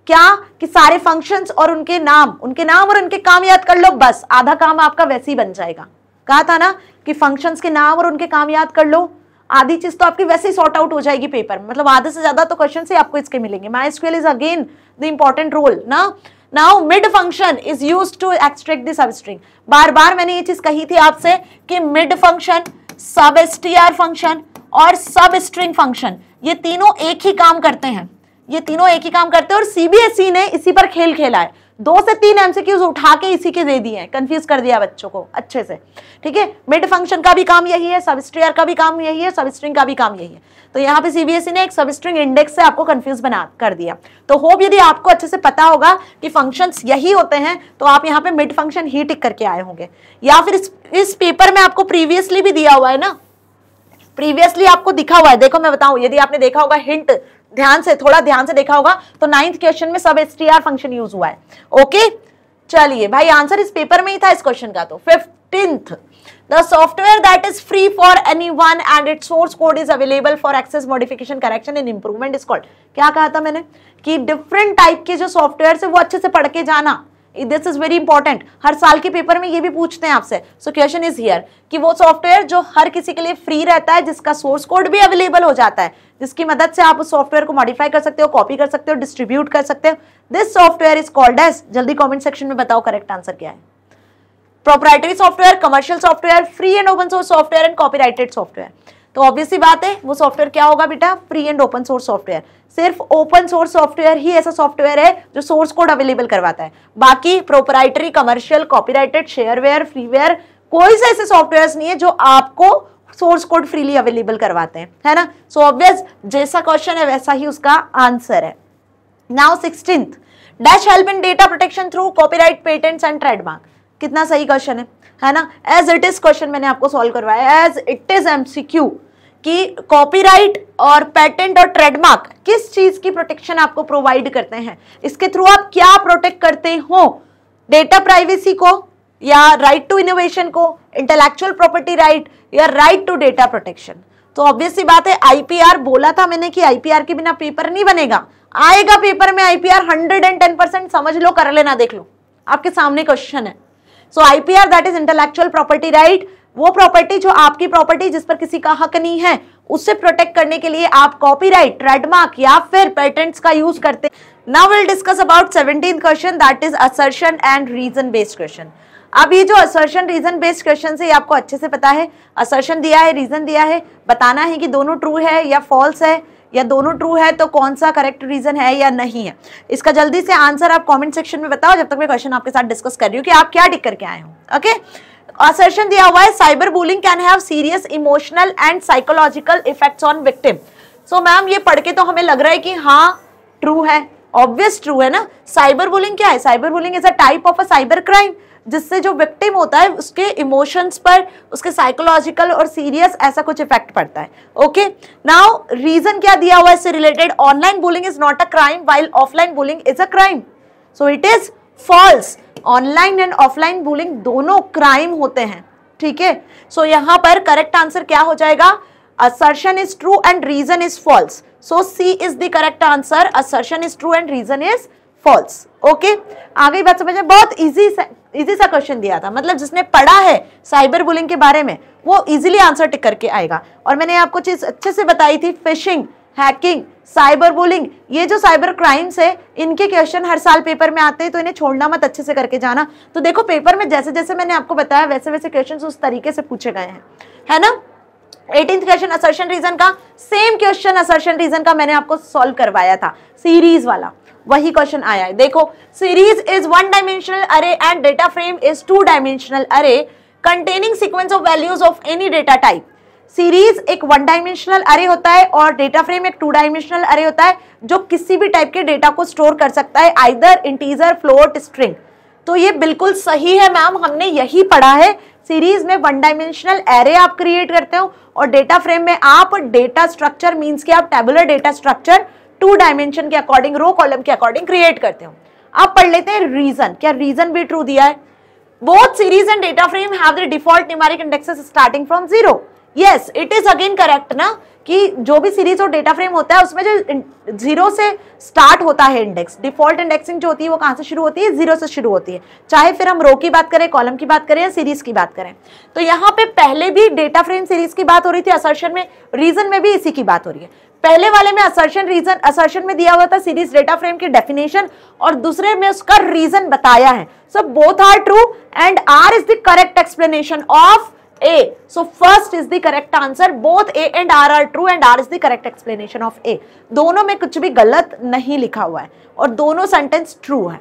क्या कि सारे फंक्शंस और उनके नाम उनके नाम और उनके काम याद कर लो बस आधा काम आपका वैसे ही बन जाएगा कहा था ना कि फंक्शंस के नाम और उनके काम याद कर लो आधी चीज तो आपकी वैसे ही सॉर्ट आउट हो जाएगी पेपर में मतलब आधे से ज्यादा तो क्वेश्चन से आपको इसके मिलेंगे MySQL is again the important role ना now mid function is use to extract the string बार बार मैंने ये चीज कही थी आपसे कि mid function sub S function और सब स्ट्रिंग फंक्शन ये तीनों एक ही काम करते हैं ये तीनों एक ही काम करते हैं और सीबीएसई e ने इसी पर खेल खेला है दो से तीन एमसीक्यूज उठा के इसी के दे दिए हैं कंफ्यूज कर दिया बच्चों को अच्छे से ठीक है मिड फंक्शन का भी काम यही है सबस्ट्रियर का भी काम यही है सबस्ट्रिंग का भी काम यही है तो यहाँ पे सीबीएसई e ने एक सबस्ट्रिंग इंडेक्स से आपको कंफ्यूज बना कर दिया तो होप यदि आपको अच्छे से पता होगा कि फंक्शन यही होते हैं तो आप यहाँ पे मिड फंक्शन ही टिक करके आए होंगे या फिर इस, इस पेपर में आपको प्रीवियसली भी दिया हुआ है ना प्रीवियसली आपको दिखा हुआ है देखो मैं बताऊं यदि आपने देखा होगा हिंट ध्यान से थोड़ा ध्यान से देखा होगा तो नाइन्थ क्वेश्चन में सब एस फंक्शन यूज हुआ है ओके चलिए भाई आंसर इस पेपर में ही था इस क्वेश्चन का तो fifteenth the software that is free for anyone and its source code is available for access modification correction and improvement is called क्या कहा था मैंने कि different type के जो software है वो अच्छे से पढ़ के जाना दिस इज वेरी इंपॉर्टेंट हर साल के पेपर में ये भी पूछते हैं आपसे सो क्वेश्चन इज हियर कि वो सॉफ्टवेयर जो हर किसी के लिए फ्री रहता है जिसका सोर्स कोड भी अवेलेबल हो जाता है जिसकी मदद से आप उस सॉफ्टवेयर को मॉडिफाई कर सकते हो कॉपी कर सकते हो डिस्ट्रीब्यूट कर सकते हो this software is called as जल्दी कॉमेंट सेक्शन में बताओ करेक्ट आंसर क्या है proprietary software commercial software free and open source software and copyrighted software तो ऑब्वियसली बात है वो सॉफ्टवेयर क्या होगा बेटा free and open source software सिर्फ ओपन सोर्स सॉफ्टवेयर ही ऐसा सॉफ्टवेयर है जो सोर्स कोड अवेलेबल करवाता है बाकी proprietary commercial copyrighted shareware freeware कोई से ऐसे सॉफ्टवेयर नहीं है जो आपको सोर्स कोड फ्रीली अवेलेबल करवाते हैं है ना सो so ऑब्वियस जैसा क्वेश्चन है वैसा ही उसका आंसर है now sixteenth dash help in data protection through copyright patents and trademark कितना सही क्वेश्चन है है ना एज इट इज क्वेश्चन मैंने आपको सॉल्व करवाया एज इट इज एमसीक्यू कि कॉपीराइट और पेटेंट और ट्रेडमार्क किस चीज की प्रोटेक्शन आपको प्रोवाइड करते हैं इसके थ्रू आप क्या प्रोटेक्ट करते हो डेटा प्राइवेसी को या राइट टू इनोवेशन को इंटेलेक्चुअल प्रॉपर्टी राइट या राइट टू डेटा प्रोटेक्शन तो ऑब्वियसली बात है आईपीआर बोला था मैंने कि आईपीआर के बिना पेपर नहीं बनेगा आएगा पेपर में आईपीआर 110 परसेंट समझ लो कर लेना देख लो आपके सामने क्वेश्चन है so IPR that is intellectual property right वो प्रॉपर्टी जो आपकी प्रॉपर्टी जिस पर किसी का हक नहीं है उससे प्रोटेक्ट करने के लिए आप कॉपीराइट ट्रेडमार्क या फिर पेटेंट्स का यूज करते now will discuss about seventeen question that is assertion and reason based question अब ये जो असर्शन रीजन बेस्ड क्वेश्चन है ये आपको अच्छे से पता है असर्शन दिया है रीजन दिया है बताना है कि दोनों ट्रू है या फॉल्स है या दोनों ट्रू है तो कौन सा करेक्ट रीजन है या नहीं है इसका जल्दी से आंसर आप कॉमेंट सेक्शन में बताओ जब तक मैं क्वेश्चन आपके साथ डिस्कस कर रही हूँ कि आप क्या टिक करके आए हो ओके असर्शन दिया हुआ है cyber bullying can have serious emotional and psychological effects on victim so ma'am ये पढ़ के तो हमें लग रहा है कि हाँ ट्रू है ऑब्वियस ट्रू है ना साइबर बुलिंग क्या है cyber bullying is a type of a cyber crime जिससे जो विक्टिम होता है उसके इमोशंस पर उसके साइकोलॉजिकल और सीरियस ऐसा कुछ इफेक्ट पड़ता है ओके नाउ रीजन क्या दिया हुआ है इससे related online bullying is not a crime while offline bullying is a crime so it is false online and offline bullying दोनों क्राइम होते हैं ठीक है सो यहां पर करेक्ट आंसर क्या हो जाएगा assertion is true and reason is false so C is the correct answer assertion is true and reason is false okay आगे बात समझ में बहुत इजी इजी सा क्वेश्चन दिया था मतलब जिसने पढ़ा है साइबर बुलिंग के बारे में वो इजीली आंसर टिक करके आएगा और मैंने आपको चीज़ अच्छे से बताई थी फिशिंग हैकिंग साइबर बुलिंग ये जो साइबर क्राइम्स है इनके क्वेश्चन हर साल पेपर में आते हैं तो इन्हें छोड़ना मत अच्छे से करके जाना तो देखो पेपर में जैसे जैसे मैंने आपको बताया वैसे वैसे क्वेश्चन उस तरीके से पूछे गए हैं है ना एटीन क्वेश्चन असर्शन रीजन का सेम क्वेश्चन असर्शन रीजन का मैंने आपको सॉल्व करवाया था सीरीज वाला वही क्वेश्चन आया है देखो series is one dimensional array and data frame is two dimensional array containing sequence of values of any data type series एक वन डायमेंशनल अरे होता है और डेटा फ्रेम एक टू डायमेंशनल अरे होता है जो किसी भी टाइप के डेटा को स्टोर कर सकता है आइदर इंटीजर फ्लोट स्ट्रिंग तो ये बिल्कुल सही है मैम हमने यही पढ़ा है सीरीज में वन डायमेंशनल एरे आप क्रिएट करते हो और डेटा फ्रेम में आप डेटा स्ट्रक्चर मींस के आप tabular data structure two dimension के अकॉर्डिंग रो कॉलम के अकॉर्डिंग क्रिएट करते हो आप पढ़ लेते हैं रीजन क्या रीजन भी ट्रू दिया है both series and data frame है the default numeric indexes starting from zero yes it is again correct ना कि जो भी सीरीज और डेटा फ्रेम होता है उसमें जो जीरो से स्टार्ट होता है इंडेक्स डिफॉल्ट इंडेक्सिंग जो होती है वो कहाँ से शुरू होती है जीरो से शुरू होती है चाहे फिर हम रो की बात करें कॉलम की बात करें या सीरीज की बात करें तो यहाँ पे पहले भी डेटा फ्रेम सीरीज की बात हो रही थी असर्शन में रीजन में भी इसी की बात हो रही है पहले वाले में असर्शन रीजन असर्शन में दिया हुआ था सीरीज डेटा फ्रेम की डेफिनेशन और दूसरे में उसका रीजन बताया है so both are true and R is the correct explanation of A so first is the correct answer both A and R are true and R is the correct explanation of A दोनों में कुछ भी गलत नहीं लिखा हुआ है और दोनों सेंटेंस ट्रू है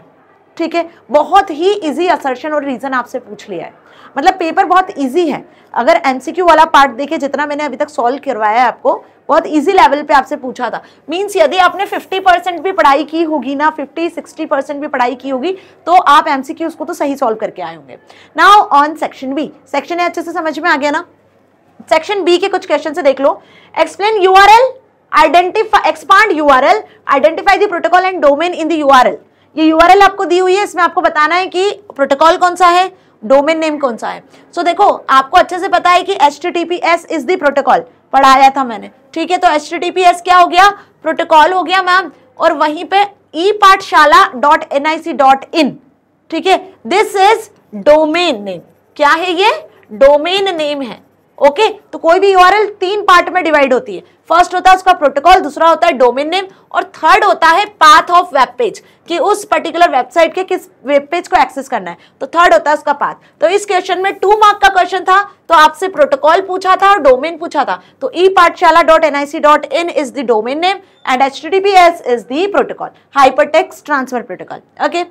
ठीक है बहुत ही इजी असर्शन और रीजन आपसे पूछ लिया है मतलब पेपर बहुत ईजी है अगर एमसीक्यू वाला पार्ट देखे जितना मैंने अभी तक सॉल्व करवाया है आपको बहुत इजी लेवल पे आपसे पूछा था मींस यदि आपने 50 परसेंट भी पढ़ाई की होगी ना 50 60 परसेंट भी पढ़ाई की होगी तो आप एमसीक्यू उसको तो सही सॉल्व करके आए होंगे now on section B section A अच्छे से समझ में आ गया ना सेक्शन बी के कुछ क्वेश्चन से देख लो explain U R identify expand U identify the protocol and domain in the U ये एल आपको दी हुई है इसमें आपको बताना है कि प्रोटोकॉल कौन सा है डोमेन नेम कौन सा है सो so, देखो आपको अच्छे से पता है कि H T T P S is the protocol पढ़ाया था मैंने ठीक है तो H T T P S क्या हो गया प्रोटोकॉल हो गया मैम और वहीं पे e Pathshala dot N I C dot in ठीक है दिस इज डोमेन नेम क्या है ये डोमेन नेम है ओके तो कोई भी यूआरएल तीन पार्ट में डिवाइड होती है फर्स्ट होता है उसका प्रोटोकॉल दूसरा होता है डोमेन नेम और थर्ड होता है पाथ ऑफ वेब पेज कि उस पर्टिकुलर वेबसाइट के किस वेब पेज को एक्सेस करना है तो थर्ड होता है उसका पाथ तो इस क्वेश्चन में टू मार्क का क्वेश्चन था तो आपसे प्रोटोकॉल पूछा था और डोमेन पूछा था तो e Pathshala dot N I C dot in is the domain name and H T P S is the protocol hyper text transfer protocol okay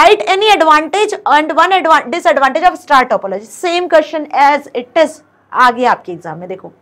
right any advantage and one disadvantage of star topology same question as it is आ गया आपके exam में देखो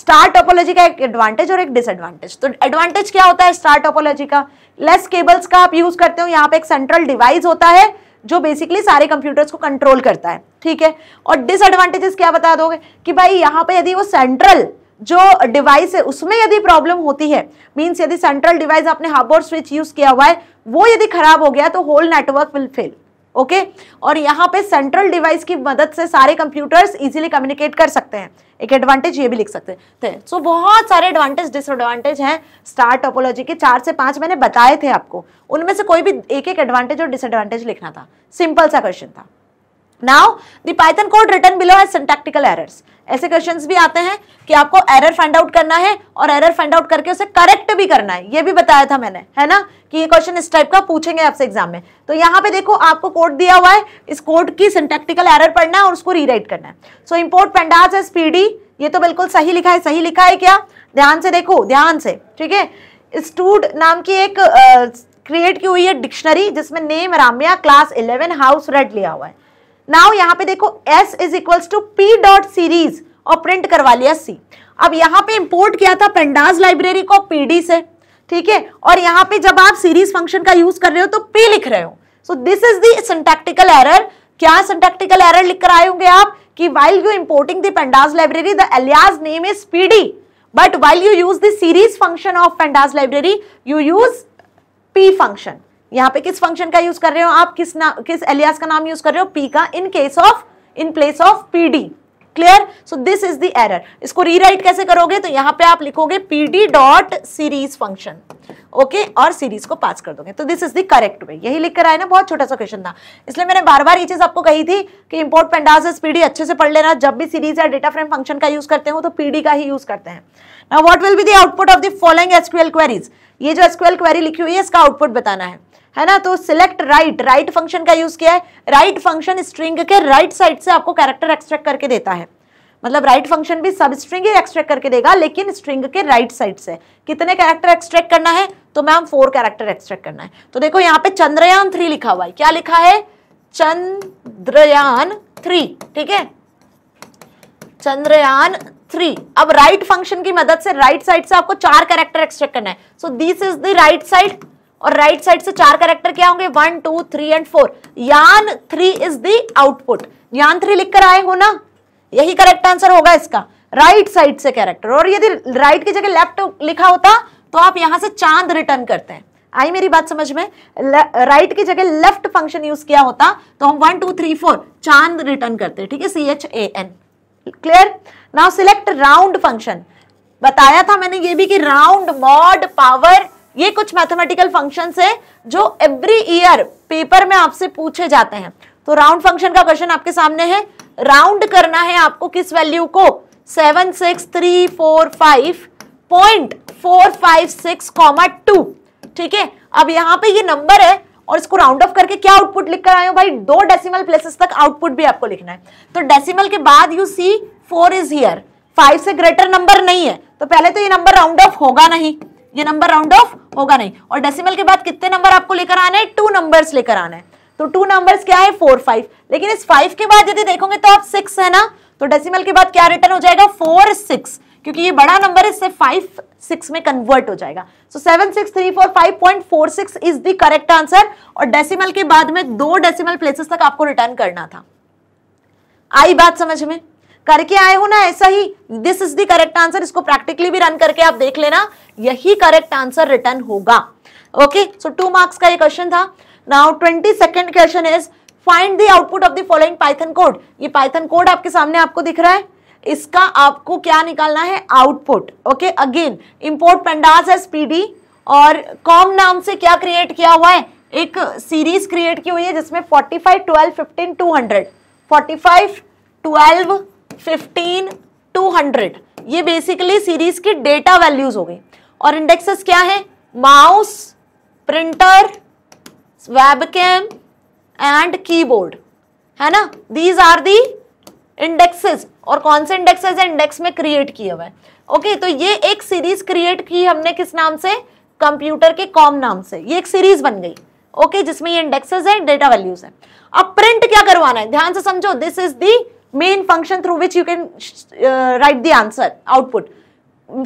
star topology का एक advantage और एक disadvantage तो एडवांटेज क्या होता है स्टार टोपोलॉजी का लेस केबल्स का आप यूज करते हो यहाँ पे एक सेंट्रल डिवाइस होता है जो बेसिकली सारे कंप्यूटर्स को कंट्रोल करता है ठीक है और डिसएडवांटेजेस क्या बता दोगे कि भाई यहाँ पे यदि वो सेंट्रल जो डिवाइस है उसमें यदि प्रॉब्लम होती है मीन्स यदि सेंट्रल डिवाइस आपने हब और स्विच यूज किया हुआ है वो यदि खराब हो गया तो whole network will fail okay और यहाँ पे सेंट्रल डिवाइस की मदद से सारे कंप्यूटर्स इजीली कम्युनिकेट कर सकते हैं एक एडवांटेज ये भी लिख सकते थे सो तो, so, बहुत सारे एडवांटेज डिसएडवांटेज हैं स्टार टोपोलॉजी के चार से पांच मैंने बताए थे आपको उनमें से कोई भी एक एक एडवांटेज और डिसएडवांटेज लिखना था सिंपल सा क्वेश्चन था now Python code return below है सिंटेक्टिकल एरर्स ऐसे क्वेश्चंस भी आते हैं कि आपको एरर फाइंड आउट करना है और एरर फाइंड आउट करके उसे करेक्ट भी करना है ये भी बताया था मैंने है ना कि ये क्वेश्चन इस टाइप का पूछेंगे आपसे एग्जाम में तो यहाँ पे देखो आपको कोड दिया हुआ है इस कोड की सिंटेक्टिकल एरर पढ़ना है और उसको रीराइट करना है so import pandas as PD ये तो बिल्कुल सही लिखा है सही लिखा है क्या ध्यान से देखो ध्यान से ठीक है स्टूड नाम की एक क्रिएट की हुई है डिक्शनरी जिसमें name Ramya class eleven house red लिया हुआ है नाउ यहाँ पे देखो s is equals to P dot series और प्रिंट करवा लिया सी अब यहाँ पे इंपोर्ट किया था पेंडाज लाइब्रेरी को PD से ठीक है और यहाँ पे जब आप सीरीज फंक्शन का यूज कर रहे हो तो पी लिख रहे हो so this is the error क्या सिंटेक्टिकल एरर लिख कर आए होंगे आप कि while you importing the pandas library the alias name is PD but while you use the function of of library you use P function यहाँ पे किस फंक्शन का यूज कर रहे हो आप किस ना किस एलियास का नाम यूज कर रहे हो पी का in case of in place of P D clear so this is the error इसको रीराइट कैसे करोगे तो यहाँ पे आप लिखोगे PD dot series function okay और सीरीज को पास कर दोगे तो this is the correct way यही लिख कर आए ना बहुत छोटा सा क्वेश्चन था इसलिए मैंने बार बार ये चीज आपको कही थी कि इंपोर्ट पेंडाज पीडी अच्छे से पढ़ लेना जब भी सीरीज या डेटा फ्रेम फंक्शन का यूज करते हो तो पीडी का ही यूज करते हैं ना what will be the output of the following SQL queries ये जो एसक्यूएल क्वेरी लिखी हुई है इसका आउटपुट बताना है है ना तो सिलेक्ट राइट राइट फंक्शन का यूज किया है राइट फंक्शन स्ट्रिंग के राइट right साइड से आपको कैरेक्टर एक्सट्रैक्ट करके देता है मतलब राइट फंक्शन भी सब स्ट्रिंग ही एक्सट्रैक्ट करके देगा लेकिन स्ट्रिंग के राइट right साइड से कितने कैरेक्टर एक्सट्रैक्ट करना है तो मैम फोर कैरेक्टर एक्सट्रैक्ट करना है तो देखो यहाँ पे चंद्रयान थ्री लिखा हुआ है क्या लिखा है चंद्रयान थ्री ठीक है चंद्रयान थ्री अब राइट right फंक्शन की मदद से राइट right साइड से आपको चार कैरेक्टर एक्सट्रैक्ट करना है so this is the right side और राइट right साइड से चार करेक्टर क्या होंगे one two three and four yaan three is the output yaan three लिखकर आए हो ना यही करेक्ट आंसर होगा इसका राइट right साइड से कैरेक्टर और यदि राइट right की जगह लेफ्ट लिखा होता तो आप यहां से चांद रिटर्न करते हैं आई मेरी बात समझ में राइट right की जगह लेफ्ट फंक्शन यूज किया होता तो हम वन टू थ्री फोर चांद रिटर्न करते ठीक है C H A N clear now select round function बताया था मैंने ये भी कि राउंड मॉड पावर ये कुछ मैथमेटिकल फंक्शन है जो एवरी ईयर पेपर में आपसे पूछे जाते हैं तो राउंड फंक्शन का क्वेश्चन आपके सामने है राउंड करना है आपको किस वैल्यू को seven six three four five point four five six comma two ठीक है अब यहाँ पे ये नंबर है और इसको राउंड ऑफ करके क्या आउटपुट लिख कर आए भाई दो डेसिमल प्लेसेस तक आउटपुट भी आपको लिखना है तो डेसिमल के बाद you see four is here five से ग्रेटर नंबर नहीं है तो पहले तो ये नंबर राउंड ऑफ होगा नहीं ये नंबर राउंड ऑफ होगा नहीं और डेसिमल के बाद कितने नंबर आपको लेकर आना है टू नंबर्स लेकर आना है तो टू नंबर्स क्या है फोर फाइव लेकिन इस फाइव के बाद यदि देखोगे तो आप सिक्स है ना तो डेसिमल के बाद क्या रिटर्न हो जाएगा फोर सिक्स क्योंकि ये बड़ा नंबर है इससे फाइव सिक्स में कन्वर्ट हो जाएगा so seven six three four five point four six is the correct answer और डेसिमल के बाद में दो डेसिमल प्लेसेस तक आपको रिटर्न करना था आई बात समझ में करके आए हो ना ऐसा ही this is the correct answer इसको प्रैक्टिकली भी रन करके आप देख लेना यही करेक्ट आंसर रिटर्न होगा ओके सो टू मार्क्स का ये क्वेश्चन था now twenty second question is find the output of the following Python code ये पाइथन कोड आपके सामने आपको दिख रहा है इसका आपको क्या निकालना है output okay again import pandas as PD और कॉम नाम से क्या क्रिएट किया हुआ है एक सीरीज क्रिएट की हुई है जिसमें 45, 12, 15, 200, 45, 12, फिफ्टीन टू हंड्रेड ये बेसिकली सीरीज के डेटा वैल्यूज हो गए और इंडेक्सेस क्या है mouse printer webcam and keyboard है ना दीज आर दी इंडेक्सेस और कौन से इंडेक्सेस है इंडेक्स में क्रिएट किया हुआ है ओके तो ये एक सीरीज क्रिएट की हमने किस नाम से कंप्यूटर के कॉम नाम से ये एक सीरीज बन गई ओके जिसमें ये इंडेक्सेस है डेटा वैल्यूज है अब प्रिंट क्या करवाना है ध्यान से समझो this is the main function through which you can write the answer output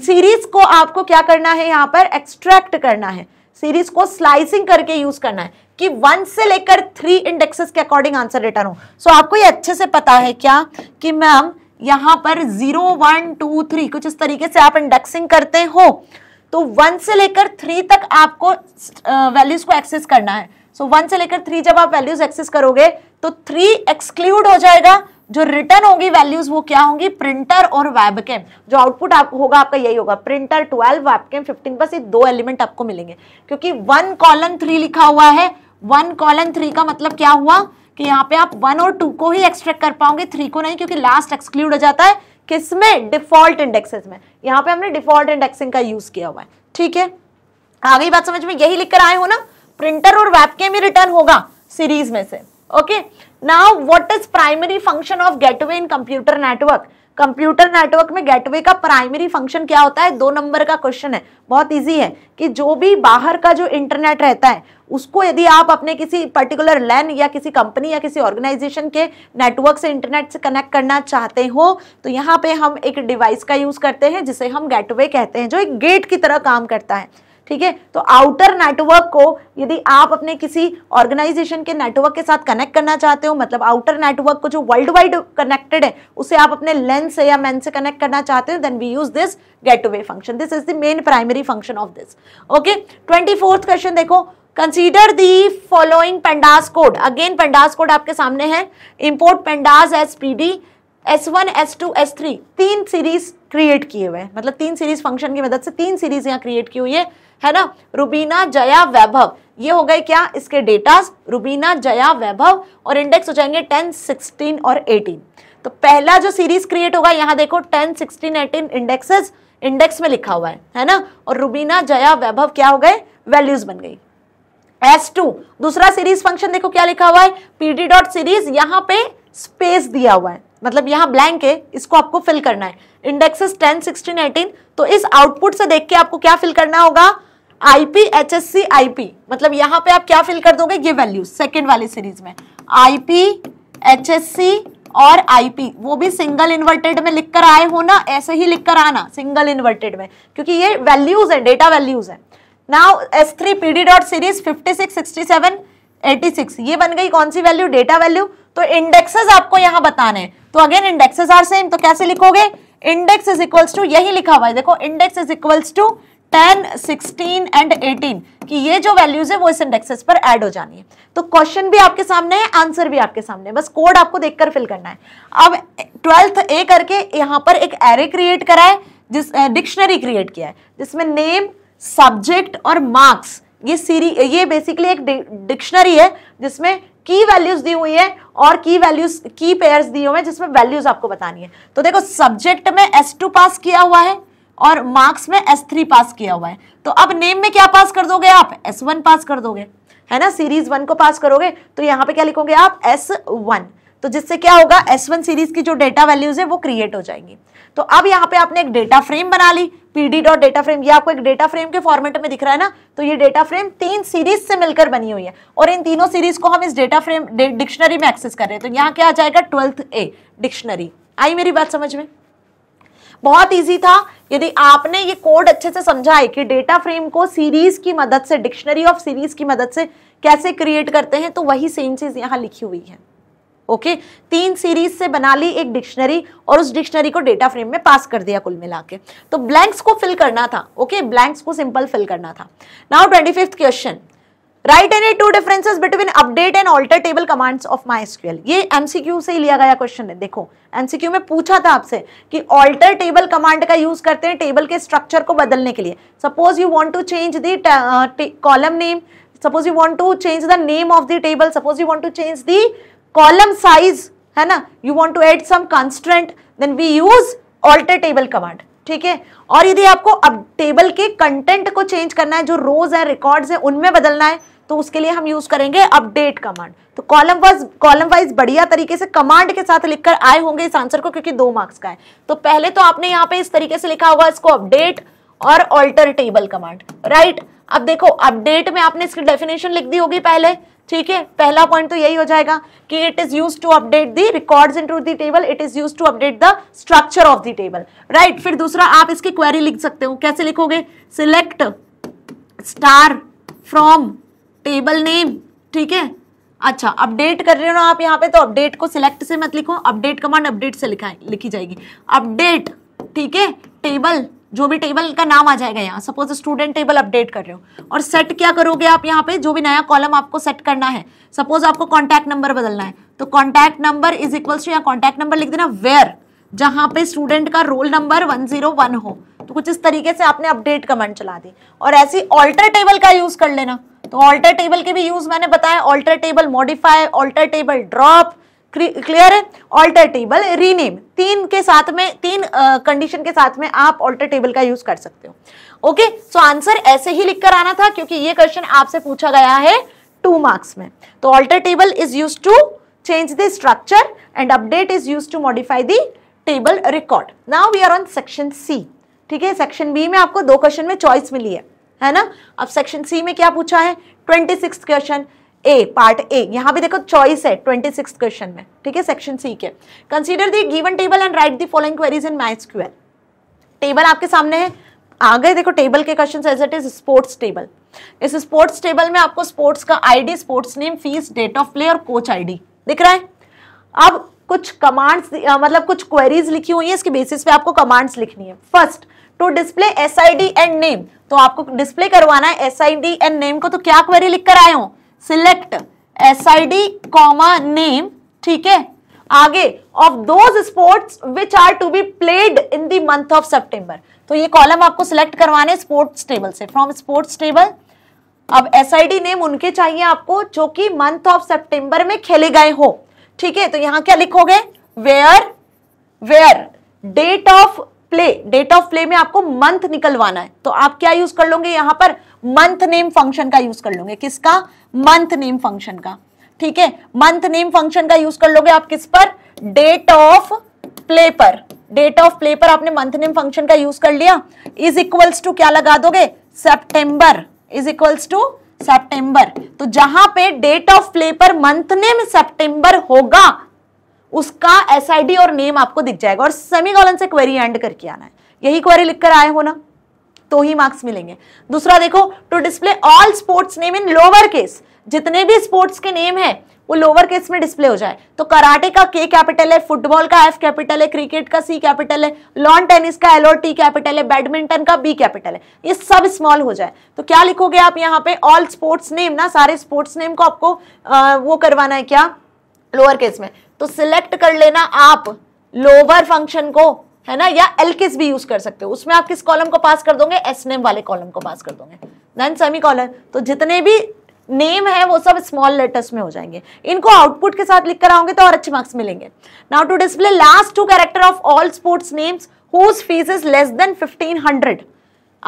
series को आपको क्या करना है यहाँ पर एक्सट्रैक्ट करना है सीरीज को स्लाइसिंग करके यूज करना है कि वन से लेकर थ्री इंडेक्सेस के अकॉर्डिंग आंसर रिटर्न हो सो आपको ये अच्छे से पता है क्या कि मैम यहाँ पर जीरो वन टू थ्री कुछ इस तरीके से आप इंडेक्सिंग करते हो तो वन से लेकर थ्री तक आपको वैल्यूज uh, को एक्सेस करना है सो so, वन से लेकर थ्री जब आप वैल्यूज एक्सेस करोगे तो थ्री एक्सक्लूड हो जाएगा जो रिटर्न होगी वैल्यूज वो क्या होंगी प्रिंटर और वेबकेम जो आउटपुट आप होगा आपका यही होगा प्रिंटर ट्वेल्व वेबकेम फिफ्टीन बस ये दो एलिमेंट आपको मिलेंगे क्योंकि वन कॉलन थ्री लिखा हुआ है वन कॉलन थ्री का मतलब क्या हुआ कि यहाँ पे आप वन और टू को ही एक्सट्रैक्ट कर पाओगे थ्री को नहीं क्योंकि लास्ट एक्सक्लूड हो जाता है किसमें डिफॉल्ट इंडेक्सेस में यहाँ पे हमने डिफॉल्ट इंडेक्सिंग का यूज किया हुआ है ठीक है आ गई बात समझ में यही लिखकर आए हो ना प्रिंटर और वेबकेम ही रिटर्न होगा सीरीज में से okay okay? Now what is primary function of gateway in computer network computer network में गेटवे का प्राइमरी फंक्शन क्या होता है दो नंबर का क्वेश्चन है बहुत इजी है कि जो भी बाहर का जो इंटरनेट रहता है उसको यदि आप अपने किसी पर्टिकुलर लैन या किसी कंपनी या किसी ऑर्गेनाइजेशन के नेटवर्क से इंटरनेट से कनेक्ट करना चाहते हो तो यहाँ पे हम एक डिवाइस का यूज़ करते हैं जिसे हम गेटवे कहते हैं जो एक गेट की तरह काम करता है ठीक है तो आउटर नेटवर्क को यदि आप अपने किसी ऑर्गेनाइजेशन के नेटवर्क के साथ कनेक्ट करना चाहते हो मतलब आउटर नेटवर्क को जो वर्ल्ड वाइड कनेक्टेड है उसे आप अपने लेंस से या मैन से कनेक्ट करना चाहते हो then we use this gateway function this is the main primary function of this okay twenty question देखो consider the following pandas code again pandas code आपके सामने है import pandas as P D s one S two S three तीन series create किए हुए हैं मतलब तीन सीरीज फंक्शन की मदद से तीन सीरीज यहाँ क्रिएट की हुई है है ना रुबीना जया वैभव ये हो गए क्या इसके डेटास रुबीना जया वैभव और इंडेक्स हो जाएंगे टेन सिक्सटीन और एटीन तो पहला जो सीरीज क्रिएट होगा यहाँ देखो ten sixteen eighteen indexes index में लिखा हुआ है है ना और रुबीना जया वैभव क्या हो गए वैल्यूज बन गई एस टू दूसरा सीरीज फंक्शन देखो क्या लिखा हुआ है पीडी डॉट सीरीज यहाँ पे स्पेस दिया हुआ है मतलब यहाँ ब्लैंक है इसको आपको फिल करना है इंडेक्सेस 10, 16, 18 तो इस आउटपुट से देख के आपको क्या फिल करना होगा आईपी एचएससी आईपी मतलब यहाँ पे आप क्या फिल कर दोगे ये वैल्यू सेकेंड वाली सीरीज में आईपी सी और आईपी वो भी सिंगल इन्वर्टेड में लिखकर आए हो ना ऐसे ही लिखकर आना सिंगल इन्वर्टेड में क्योंकि ये वैल्यूज है डेटा वैल्यूज है now s three PD dot series fifty six sixty seven 86 ये बन गई कौन सी वैल्यू डेटा वैल्यू तो इंडेक्सेस आपको यहां बताने तो अगेन इंडेक्सेस आर सेम तो कैसे लिखोगे इंडेक्स इज इक्वल्स टू यही लिखा हुआ है देखो index is equals to 10, 16 and 18 कि ये जो वैल्यूज है वो इस इंडेक्सेस पर ऐड हो जानी है तो क्वेश्चन भी आपके सामने है आंसर भी आपके सामने है बस कोड आपको देखकर फिल करना है अब ट्वेल्थ ए करके यहां पर एक एरे क्रिएट करा है जिस डिक्शनरी क्रिएट किया है जिसमें नेम सब्जेक्ट और मार्क्स ये सीरी ये बेसिकली एक डिक्शनरी है जिसमें की वैल्यूज दी हुई है और की वैल्यूज की पेयर दिए हुए हैं जिसमें वैल्यूज आपको बतानी है तो देखो सब्जेक्ट में एस टू पास किया हुआ है और मार्क्स में एस थ्री पास किया हुआ है तो अब नेम में क्या पास कर दोगे आप एस वन पास कर दोगे है ना सीरीज वन को पास करोगे तो यहाँ पे क्या लिखोगे आप एस वन तो जिससे क्या होगा एस वन सीरीज की जो डेटा वैल्यूज है वो क्रिएट हो जाएंगी तो अब यहाँ पे आपने एक डेटा फ्रेम बना ली पीडी डॉट डेटा फ्रेम ये आपको एक डेटा फ्रेम के फॉर्मेट में दिख रहा है ना तो ये डेटा फ्रेम तीन सीरीज से मिलकर बनी हुई है और इन तीनों सीरीज को हम इस डेटा फ्रेम डिक्शनरी में एक्सेस कर रहे हैं तो यहाँ क्या आ जाएगा ट्वेल्थ ए डिक्शनरी आई मेरी बात समझ में बहुत इजी था यदि आपने ये कोड अच्छे से समझा है कि डेटा फ्रेम को सीरीज की मदद से डिक्शनरी ऑफ सीरीज की मदद से कैसे क्रिएट करते हैं तो वही सेम चीज यहाँ लिखी हुई है ओके तीन सीरीज से बना ली एक डिक्शनरी और उस डिक्शनरी को डेटा फ्रेम में पास कर दिया कुल मिला के तो ब्लैंक्स को फिल करना था ओके ब्लैंक्स को सिंपल फिल करना था now twenty fifth question write any two differences between update and alter table commands of MySQL ये एमसीक्यू से ही लिया गया क्वेश्चन है देखो एमसीक्यू में पूछा था आपसे कि ऑल्टर टेबल कमांड का यूज करते हैं टेबल के स्ट्रक्चर को बदलने के लिए suppose you want to change the column name suppose you want to change the name of the table suppose you want to change the column size है ना you want to add some constant then we use alter table command ठीक है और यदि आपको अब table के content को चेंज करना है जो रोज है रिकॉर्ड्स है उनमें बदलना है तो उसके लिए हम यूज करेंगे अपडेट कमांड तो कॉलम वाइज कॉलम वाइज बढ़िया तरीके से कमांड के साथ लिखकर आए होंगे इस आंसर को क्योंकि दो मार्क्स का है तो पहले तो आपने यहाँ पे इस तरीके से लिखा होगा इसको अपडेट और ऑल्टर टेबल कमांड राइट अब देखो अपडेट में आपने इसकी डेफिनेशन लिख दी होगी पहले ठीक है पहला पॉइंट तो यही हो जाएगा कि it is use to update the records into the table it is use to update the structure of the table right फिर दूसरा आप इसकी क्वेरी लिख सकते हो कैसे लिखोगे select star from table name ठीक है अच्छा अपडेट कर रहे हो ना आप यहाँ पे तो अपडेट को सिलेक्ट से मत लिखो अपडेट कमांड अपडेट से लिखा लिखी जाएगी अपडेट ठीक है टेबल जो भी टेबल का नाम आ जाएगा यहाँ सपोज स्टूडेंट टेबल अपडेट कर रहे हो और सेट क्या करोगे आप यहाँ पे जो भी नया कॉलम आपको सेट करना है सपोज आपको कॉन्टैक्ट नंबर बदलना है तो contact number is equals to यहाँ कॉन्टैक्ट नंबर लिख देना वेयर जहाँ पे स्टूडेंट का roll number one zero one हो तो कुछ इस तरीके से आपने अपडेट कमेंट चला दी और ऐसी ऑल्टर टेबल का यूज कर लेना तो ऑल्टर टेबल के भी यूज मैंने बताया alter table modify alter table drop clear है ऑल्टर टेबल रीनेम तीन के साथ में तीन कंडीशन uh, के साथ में आप ऑल्टर टेबल का यूज कर सकते हो ओके सो आंसर ऐसे ही लिखकर आना था क्योंकि ये क्वेश्चन आपसे पूछा गया है टू मार्क्स में तो alter table is use to change the structure and update is use to modify the table record now we are on section C ठीक है सेक्शन बी में आपको दो क्वेश्चन में चॉइस मिली है है ना अब सेक्शन सी में क्या पूछा है twenty six question A part A यहाँ भी देखो चॉइस है ट्वेंटी सिक्स क्वेश्चन में ठीक है सेक्शन सी के consider the given table and write the following queries in MySQL table आपके सामने है आ गए देखो टेबल के question as it is sports table इस स्पोर्ट्स टेबल में आपको स्पोर्ट्स का ID sports name fees date of play और कोच आईडी दिख रहा है अब कुछ कमांड्स मतलब कुछ क्वेरीज लिखी हुई है इसके बेसिस पे आपको कमांड्स लिखनी है first to display S I D and name तो आपको डिस्प्ले करवाना है S I D and name को तो क्या क्वेरी लिखकर आए हो select S I D comma name ठीक है आगे of those sports which are to be played in the month of September तो ये कॉलम आपको सिलेक्ट करवाने स्पोर्ट्स टेबल से फ्रॉम स्पोर्ट्स टेबल अब एस आई डी नेम उनके चाहिए आपको जो कि मंथ ऑफ सेप्टेंबर में खेले गए हो ठीक है तो यहां क्या लिखोगे where where date of play date of play में आपको मंथ निकलवाना है तो आप क्या यूज कर लोगे यहां पर मंथ नेम फंक्शन का यूज कर लोगे किसका मंथ नेम फंक्शन का ठीक है मंथ नेम फंक्शन का यूज कर लोगे आप किस पर डेट ऑफ प्ले पर डेट ऑफ प्ले पर आपने मंथ नेम फंक्शन का यूज कर लिया इज इक्वल्स टू क्या लगा दोगे September is equals to September तो जहां पे डेट ऑफ प्ले पर मंथ नेम सेप्टेंबर होगा उसका एसआईडी और नेम आपको दिख जाएगा और सेमीकॉलन से क्वेरी एंड करके आना है यही क्वेरी लिखकर आए हो ना तो ही मार्क्स मिलेंगे दूसरा देखो to display all sports name in lower case जितने भी स्पोर्ट्स के नेम है वो लोअर केस में डिस्प्ले हो जाए तो कराटे का के कैपिटल है फुटबॉल का एफ कैपिटल है क्रिकेट का सी कैपिटल है लॉन टेनिस का एल और टी कैपिटल है बैडमिंटन का बी कैपिटल है ये सब स्मॉल हो जाए तो क्या लिखोगे आप यहाँ पे ऑल स्पोर्ट्स नेम ना सारे स्पोर्ट्स नेम को आपको आ, वो करवाना है क्या लोअर केस में तो सिलेक्ट कर लेना आप लोअर फंक्शन को है ना या एलकेस भी यूज कर सकते हो उसमें आप किस कॉलम को पास कर दोगे एस नेम वाले कॉलम को पास कर दोगे देन सेमी कॉलम तो जितने भी नेम है वो सब स्मॉल लेटर्स में हो जाएंगे इनको आउटपुट के साथ लिख कर आओगे तो और अच्छे मार्क्स मिलेंगे now to display last two character of all sports names whose fees is less than fifteen hundred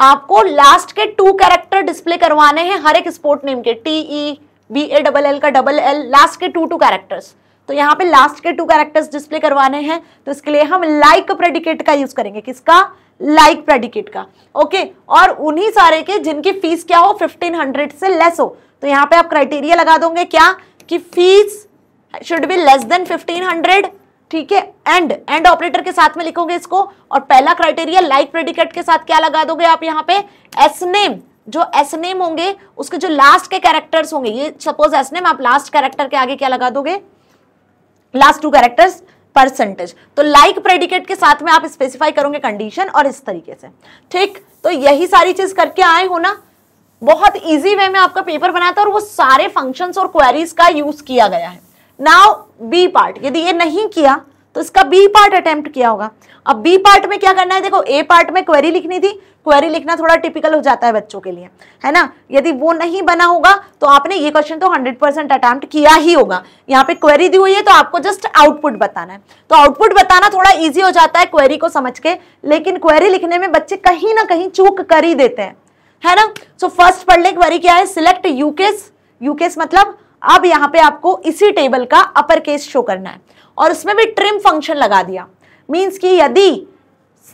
आपको लास्ट के टू कैरेक्टर डिस्प्ले करवाने हैं हर एक स्पोर्ट नेम के T E B A double L का डबल एल लास्ट के टू टू कैरेक्टर्स तो यहाँ पे लास्ट के टू कैरेक्टर्स डिस्प्ले करवाने हैं तो इसके लिए हम लाइक like प्रेडिकेट का यूज करेंगे किसका लाइक like प्रेडिकेट का ओके okay? और उन्हीं सारे के जिनकी फीस क्या हो 1500 से लेस हो तो यहाँ पे आप क्राइटेरिया लगा दोगे क्या कि fees should be less than 1500 ठीक है एंड एंड ऑपरेटर के साथ में लिखोगे इसको और पहला क्राइटेरिया लाइक like प्रेडिकेट के साथ क्या लगा दोगे आप यहाँ पे एस नेम जो एस नेम होंगे उसके जो लास्ट के कैरेक्टर्स होंगे ये सपोज एस नेम आप लास्ट कैरेक्टर के आगे क्या लगा दोगे लास्ट टू कैरेक्टर्स परसेंटेज तो लाइक like प्रेडिकेट के साथ में आप स्पेसिफाई करोगे कंडीशन और इस तरीके से ठीक तो यही सारी चीज करके आए हो ना बहुत इजी वे में आपका पेपर बनाया था और वो सारे फंक्शंस और क्वेरीज का यूज किया गया है नाउ बी पार्ट यदि ये नहीं किया तो इसका बी पार्ट अटेम्प्ट किया होगा अब बी पार्ट में क्या करना है देखो ए पार्ट में क्वेरी लिखनी थी क्वेरी लिखना थोड़ा टिपिकल हो जाता है बच्चों के लिए है ना यदि वो नहीं बना होगा तो आपने ये क्वेश्चन तो हंड्रेड परसेंट अटैम्प्ट किया ही होगा यहाँ पे क्वेरी दी हुई है तो आपको जस्ट आउटपुट बताना है तो आउटपुट बताना थोड़ा ईजी हो जाता है क्वेरी को समझ के लेकिन क्वेरी लिखने में बच्चे कहीं ना कहीं चूक कर ही देते हैं है ना सो फर्स्ट पढ़ ले क्वेरी क्या है सिलेक्ट यूकेस यूकेस मतलब अब यहाँ पे आपको इसी टेबल का अपर केस शो करना है और उसमें भी ट्रिम फंक्शन लगा दिया मीन्स कि यदि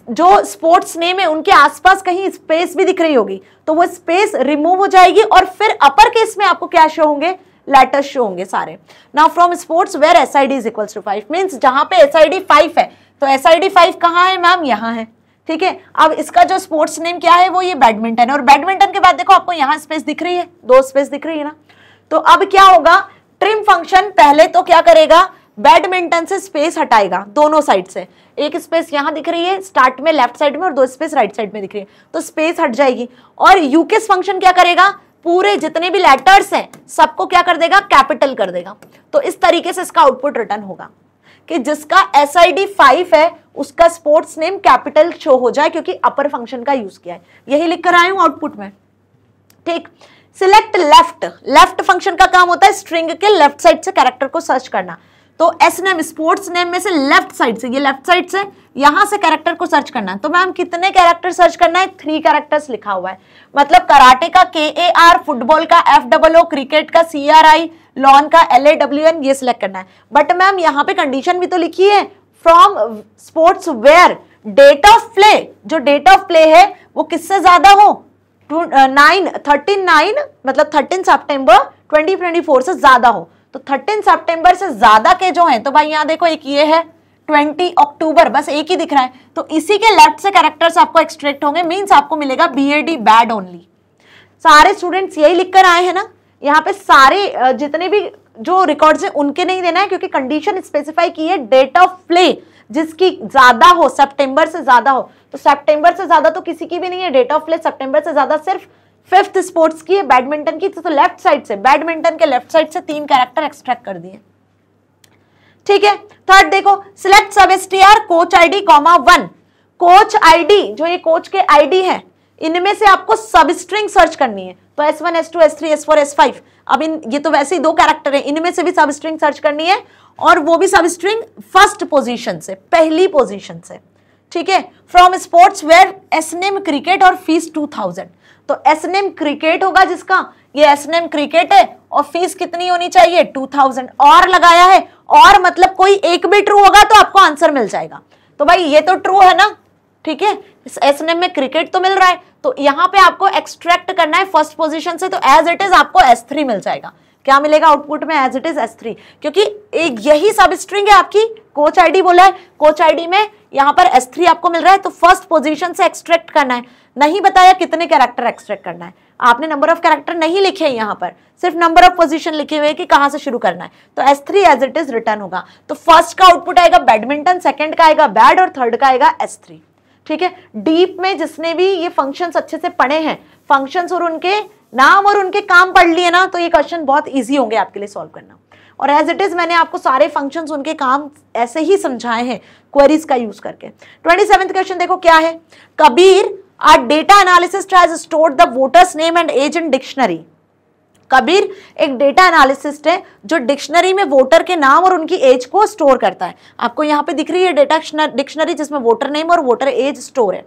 जो स्पोर्ट्स नेम है उनके आसपास कहीं स्पेस भी दिख रही होगी तो वो स्पेस रिमूव हो जाएगी और फिर अपर केस में आपको क्या शो होंगे लेटर शो होंगे सारे now from sports where S I D is equal to five means जहां पे एस आई डी फाइव है तो एस आई डी फाइव कहाँ है मैम यहाँ है ठीक है अब इसका जो स्पोर्ट्स नेम क्या है वो ये बैडमिंटन है और बैडमिंटन के बाद देखो आपको यहाँ स्पेस दिख रही है दो स्पेस दिख रही है ना तो अब क्या होगा ट्रिम फंक्शन पहले तो क्या करेगा बैडमिंटन से स्पेस हटाएगा दोनों साइड से एक स्पेस यहाँ दिख रही है स्टार्ट में लेफ्ट साइड में और दो स्पेस राइट साइड में दिख रही है तो स्पेस हट जाएगी और यूकेस फंक्शन क्या करेगा पूरे जितने भी लेटर्स हैं सबको क्या कर देगा कैपिटल कर देगा तो इस तरीके से इसका आउटपुट रिटर्न होगा कि जिसका एस आई डी फाइव है उसका स्पोर्ट्स नेम कैपिटल शो हो जाए क्योंकि अपर फंक्शन का यूज किया है यही लिख कर आया हूं आउटपुट में ठीक सिलेक्ट लेफ्ट लेफ्ट फंक्शन का काम होता है स्ट्रिंग के लेफ्ट साइड से कैरेक्टर को सर्च करना तो एस नेम स्पोर्ट्स नेम में से लेफ्ट साइड से ये लेफ्ट साइड से यहां से कैरेक्टर को सर्च करना है तो मैम कितने कैरेक्टर सर्च करना है थ्री कैरेक्टर्स लिखा हुआ है मतलब कराटे का के ए आर फुटबॉल का एफ डबल ओ क्रिकेट का सी आर आई लॉन का एल ए डब्ल्यू एन ये सिलेक्ट करना है बट मैम यहाँ पे कंडीशन भी तो लिखी है from sports where date of play जो डेट ऑफ प्ले है वो किससे ज्यादा हो नाइन थर्टीन नाइन मतलब thirteen September twenty twenty four से ज्यादा हो तो थर्टीन सितंबर से ज्यादा के जो हैं तो भाई यहाँ देखो एक ये है 20 अक्टूबर बस एक ही दिख रहा है तो इसी के लेफ्ट से कैरेक्टर्स आपको एक्सट्रैक्ट होंगे मींस आपको मिलेगा बीएडी बैड ओनली सारे स्टूडेंट्स यही लिखकर आए हैं ना यहाँ पे सारे जितने भी जो रिकॉर्ड्स हैं उनके नहीं देना है क्योंकि कंडीशन स्पेसिफाई की है डेट ऑफ प्ले जिसकी ज्यादा हो सितंबर से ज्यादा हो तो सितंबर से ज्यादा तो किसी की भी नहीं है डेट ऑफ प्ले सितंबर से ज्यादा सिर्फ फिफ्थ स्पोर्ट्स की है बैडमिंटन की तो लेफ्ट तो साइड से बैडमिंटन के लेफ्ट साइड से तीन कैरेक्टर एक्सट्रैक्ट कर दिए ठीक है थर्ड देखो सिलेक्ट सब S T R coach ID comma one coach ID जो ये कोच के आईडी है इनमें से आपको सब स्ट्रिंग सर्च करनी है तो S one S two S three S four S five अब इन ये तो वैसे ही दो कैरेक्टर है इनमें से भी सब स्ट्रिंग सर्च करनी है और वो भी सब स्ट्रिंग फर्स्ट पोजिशन से पहली पोजिशन से ठीक है from sports where S name cricket और फीस टू थाउजेंड तो एस एन एम क्रिकेट होगा जिसका ये एस एन एम क्रिकेट है और फीस कितनी होनी चाहिए टू थाउजेंड और लगाया है और मतलब कोई एक भी ट्रू होगा तो आपको आंसर मिल जाएगा तो भाई ये तो ट्रू है ना ठीक है एस एन एम में क्रिकेट तो मिल रहा है तो यहाँ पे आपको एक्सट्रैक्ट करना है फर्स्ट पोजिशन से तो एज इट इज आपको एस थ्री मिल जाएगा क्या मिलेगा आउटपुट में as it is S three क्योंकि एक यही सब स्ट्रिंग है आपकी कोच आईडी बोला है कोच आईडी में यहां पर एस थ्री आपको मिल रहा है तो फर्स्ट पोजीशन से एक्सट्रैक्ट करना है नहीं बताया कितने कैरेक्टर एक्सट्रैक्ट करना है आपने नंबर ऑफ कैरेक्टर नहीं लिखे हैं यहाँ पर सिर्फ नंबर ऑफ पोजीशन लिखे हुए कि कहाँ से शुरू करना है तो S three as it is return होगा तो फर्स्ट का आउटपुट आएगा बैडमिंटन सेकंड का आएगा बैड और थर्ड का आएगा एस थ्री ठीक है डीप में जिसने भी ये फंक्शन अच्छे से पढ़े हैं फंक्शन और उनके नाम और उनके काम पढ़ लिए ना तो ये क्वेश्चन बहुत ईजी होंगे आपके लिए सॉल्व करना और एज इट इज़ मैंने आपको सारे फंक्शंस उनके काम ऐसे ही समझाए हैं क्वेरीज का यूज करके ट्वेंटी सेवेंथ क्वेश्चन देखो क्या है Kabir our data analyst has stored the voters name and age in dictionary Kabir एक डेटा एनालिसिस्ट है जो डिक्शनरी में वोटर के नाम और उनकी एज को स्टोर करता है आपको यहाँ पे दिख रही है डेटा डिक्शनरी जिसमें वोटर नेम और वोटर एज स्टोर है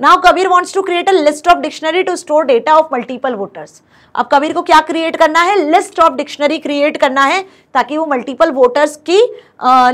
now Kabir wants to create a list of dictionary to store data of multiple voters अब कबीर को क्या क्रिएट करना है लिस्ट ऑफ डिक्शनरी क्रिएट करना है ताकि वो मल्टीपल वोटर्स की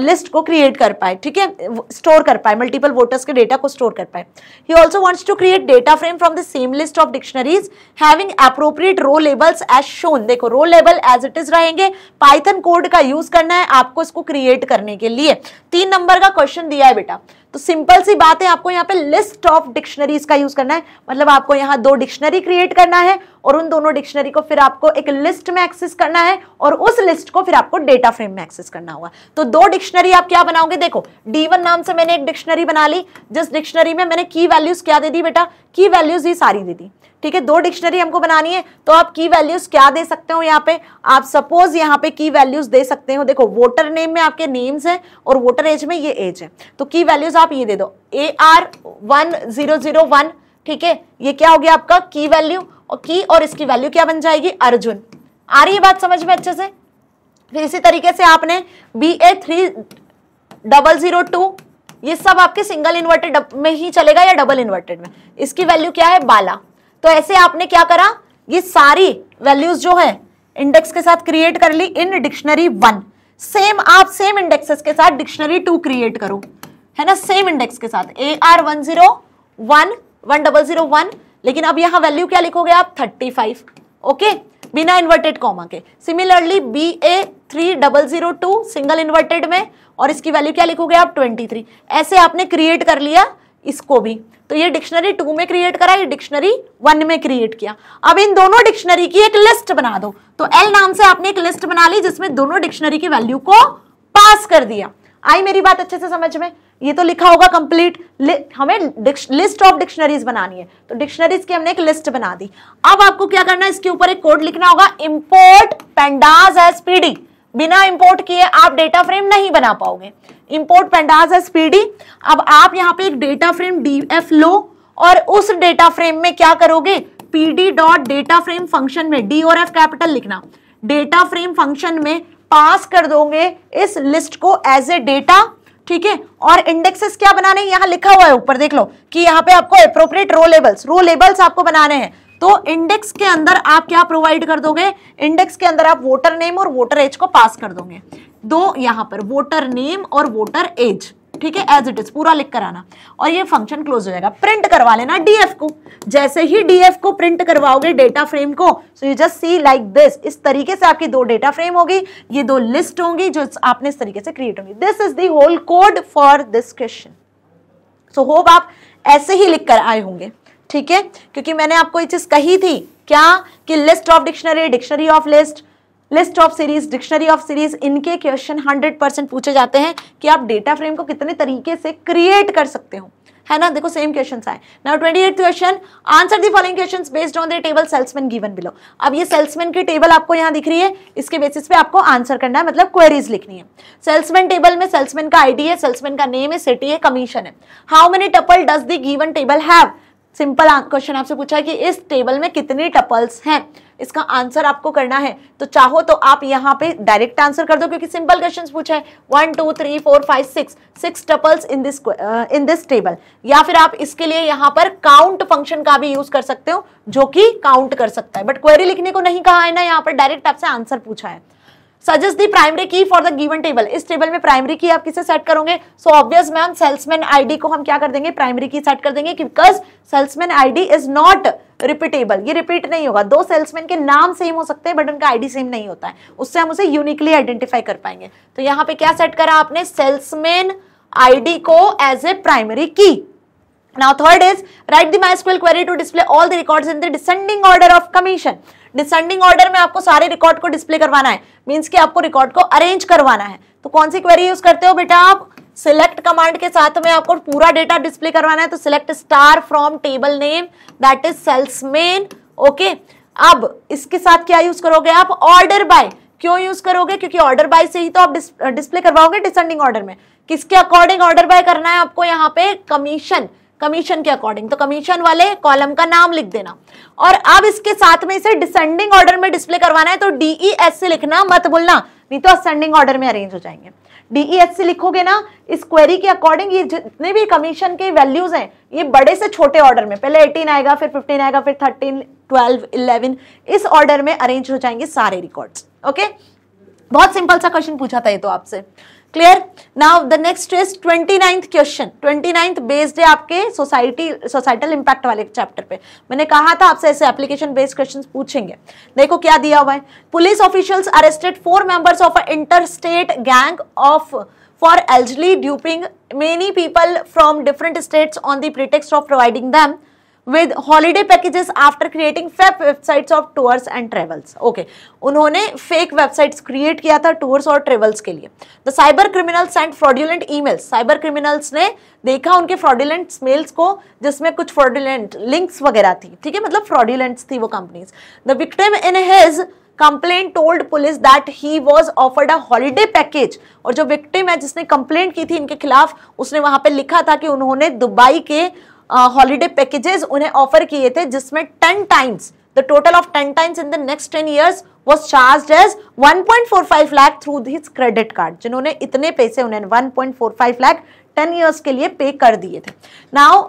लिस्ट को क्रिएट कर पाए ठीक है स्टोर कर पाए मल्टीपल वोटर्स के डेटा को स्टोर कर पाए he also wants to create data frame from the same list of dictionaries having appropriate row labels as shown देखो row label as it is रहेंगे पाइथन कोड का use करना है आपको इसको क्रिएट करने के लिए तीन नंबर का क्वेश्चन दिया है बेटा तो सिंपल सी बात है आपको यहाँ पे लिस्ट ऑफ डिक्शनरीज का यूज करना है मतलब आपको यहाँ दो डिक्शनरी क्रिएट करना है और उन दोनों डिक्शनरी को फिर आपको एक लिस्ट में एक्सेस करना है और उस लिस्ट को फिर आप आपको डेटा फ्रेम में एक्सेस करना होगा तो दो डिक्शनरी आप क्या बनाओगे देखो D1 नाम से मैंने एक डिक्शनरी बना ली जिस डिक्शनरी में मैंने की वैल्यूज क्या दे दी बेटा की वैल्यूज ही सारी दे दी ठीक है दो डिक्शनरी हमको बनानी है तो आप की वैल्यूज क्या दे सकते हो यहाँ पे आप सपोज यहाँ पे की वैल्यूज दे सकते हो देखो वोटर नेम में आपके नेम्स हैं और वोटर एज में ये एज है तो की वैल्यूज आप ये दे दो A R one zero zero one ठीक है ये क्या हो गया आपका की वैल्यू और की और इसकी वैल्यू क्या बन जाएगी अर्जुन आ रही है बात समझ में अच्छे से फिर इसी तरीके से आपने B A three double zero two ये सब आपके सिंगल इन्वर्टेड में ही चलेगा या डबल इन्वर्टेड में इसकी वैल्यू क्या है बाला तो ऐसे आपने क्या करा ये सारी वैल्यूज जो है इंडेक्स के साथ क्रिएट कर ली इन डिक्शनरी वन सेम आप सेम इंडेक्सेस के साथ डिक्शनरी टू क्रिएट करो है ना सेम इंडेक्स के साथ A R one zero one one double zero one लेकिन अब यहां वैल्यू क्या लिखोगे आप थर्टी फाइव ओके बिना इन्वर्टेड कॉमा के similarly B A three double zero two single inverted में और इसकी वैल्यू क्या लिखोगे आप ट्वेंटी थ्री ऐसे आपने क्रिएट कर लिया इसको भी तो ये डिक्शनरी टू में क्रिएट करा ये डिक्शनरी वन में क्रिएट किया अब इन दोनों डिक्शनरी की एक लिस्ट बना दो तो एल नाम से आपने एक लिस्ट बना ली जिसमें दोनों डिक्शनरी की वैल्यू को पास कर दिया आई मेरी बात अच्छे से समझ में ये तो लिखा होगा कंप्लीट हमें लिस्ट ऑफ डिक्शनरीज बनानी है तो डिक्शनरीज की हमने एक लिस्ट बना दी अब आपको क्या करना है इसके ऊपर एक कोड लिखना होगा इंपोर्ट पेंडाज एस पीडी बिना इंपोर्ट किए आप डेटा फ्रेम नहीं बना पाओगे इंपोर्ट पेंडाज एस पीडी अब आप यहाँ पे एक डेटा फ्रेम डीएफ लो और उस डेटा फ्रेम में क्या करोगे PD dot data frame function में डी और एफ कैपिटल लिखना डेटा फ्रेम फंक्शन में पास कर दोगे इस लिस्ट को एज ए डेटा ठीक है और इंडेक्सेस क्या बनाने हैं लिखा हुआ है ऊपर देख लो कि यहाँ पे आपको appropriate row labels row labels आपको बनाने हैं तो इंडेक्स के अंदर आप क्या प्रोवाइड कर दोगे इंडेक्स के अंदर आप वोटर नेम और वोटर एज को पास कर दोगे दो यहाँ पर वोटर नेम और वोटर एज ठीक है एज इट इज पूरा लिख कर आना और ये फंक्शन क्लोज हो जाएगा प्रिंट करवा लेना डीएफ को जैसे ही डीएफ को प्रिंट करवाओगे डेटा फ्रेम को so you just see like this इस तरीके से आपकी दो डेटा फ्रेम होगी ये दो लिस्ट होंगी जो आपने इस तरीके से क्रिएट होंगी this is the whole code for this question so hope आप ऐसे ही लिख कर आए होंगे ठीक है क्योंकि मैंने आपको ये चीज कही थी क्या कि list of dictionary dictionary of list list of series dictionary of series इनके क्वेश्चन 100 परसेंट पूछे जाते हैं कि आप डेटा फ्रेम को कितने तरीके से क्रिएट कर सकते हो है ना देखो सेम क्वेश्चन आए now twenty eight question answer the following question based on the table salesman given below अब ये सेल्समैन की टेबल आपको यहाँ दिख रही है इसके बेसिस पे आपको आंसर करना है मतलब क्वेरीज लिखनी है सेल्समैन टेबल में सेल्समैन का आईडी है सेल्समैन का नेम है सिटी है कमीशन है how many tuple does the given table have simple question आपसे पूछा है कि इस टेबल में कितनी टपल्स हैं इसका आंसर आपको करना है तो चाहो तो आप यहाँ पे डायरेक्ट आंसर कर दो क्योंकि सिंपल क्वेश्चन पूछा है one two three four five six six tuples in this in this table या फिर आप इसके लिए यहाँ पर काउंट फंक्शन का भी यूज कर सकते हो जो कि काउंट कर सकता है बट क्वेरी लिखने को नहीं कहा है ना यहाँ पर डायरेक्ट आपसे आंसर पूछा है suggest the primary key for the given table इस टेबल में प्राइमरी की आप किसे सेट करोगे so obvious ma'am salesman ID को हम क्या कर देंगे प्राइमरी की सेट कर देंगे because salesman ID is not repeatable ये रिपीट नहीं होगा दो सेल्समैन के नाम सेम हो सकते हैं बट उनका आईडी सेम नहीं होता है उससे हम उसे यूनिकली आइडेंटिफाई कर पाएंगे तो यहां पे क्या सेट करा आपने सेल्समैन आईडी को as a primary key now third is write the MySQL query to display all the records in the descending order of commission descending order में आपको सारे रिकॉर्ड को डिस्प्ले करवाना है मीन्स कि आपको रिकॉर्ड को अरेंज करवाना है तो कौन सी क्वेरी यूज करते हो बेटा आप सिलेक्ट कमांड के साथ में आपको पूरा डेटा डिस्प्ले करवाना है तो select star from table name that is salesman okay अब इसके साथ क्या यूज करोगे आप ऑर्डर बाय क्यों यूज करोगे क्योंकि ऑर्डर बाय से ही तो आप डिस्प्ले करवाओगे डिसेंडिंग ऑर्डर में किसके अकॉर्डिंग ऑर्डर बाय करना है आपको यहाँ पे कमीशन कमीशन के अकॉर्डिंग तो कमीशन वाले कॉलम का नाम लिख देना और अब इसके साथ में इसे डिसेंडिंग ऑर्डर में डिस्प्ले करवाना है तो डीई एस e से लिखना मत भूलना नहीं तो असेंडिंग ऑर्डर में अरेंज हो जाएंगे डीईएससी e लिखोगे ना इस क्वेरी के अकॉर्डिंग ये जितने भी कमीशन के वैल्यूज हैं ये बड़े से छोटे ऑर्डर में पहले 18 आएगा फिर 15 आएगा फिर 13, 12, 11 इस ऑर्डर में अरेंज हो जाएंगे सारे रिकॉर्ड्स ओके बहुत सिंपल सा क्वेश्चन पूछा था ये तो आपसे clear now the next is twenty ninth question twenty ninth based है आपके सोसाइटी सोसाइटल इंपैक्ट वाले चैप्टर पे मैंने कहा था आपसे ऐसे एप्लीकेशन बेस्ड क्वेश्चन पूछेंगे देखो क्या दिया हुआ है police officials arrested four members of a inter state gang of for allegedly duping many people from different states on the pretext of providing them with holiday packages after creating fake websites of tours and travels okay उन्होंने fake websites create किया था tours और travels के लिए the cyber criminals and fraudulent emails cyber criminals ने देखा उनके fraudulent mails को जिसमें कुछ फ्रॉड्यूलेंट लिंक्स वगैरह थी ठीक है मतलब फ्रॉड्यूलेंट्स थी वो companies the victim in his complaint told police that he was offered a holiday package और जो विक्टिम है जिसने कंप्लेंट की थी इनके खिलाफ उसने वहां पर लिखा था कि उन्होंने दुबई के हॉलीडे पैकेजेस उन्हें ऑफर किए थे जिसमें ten times the total of 10 times in the next 10 years was charged as 1.45 lakh through his credit card जिन्होंने इतने पैसे उन्हें 1.45 लाख 10 years के लिए पे कर दिए थे now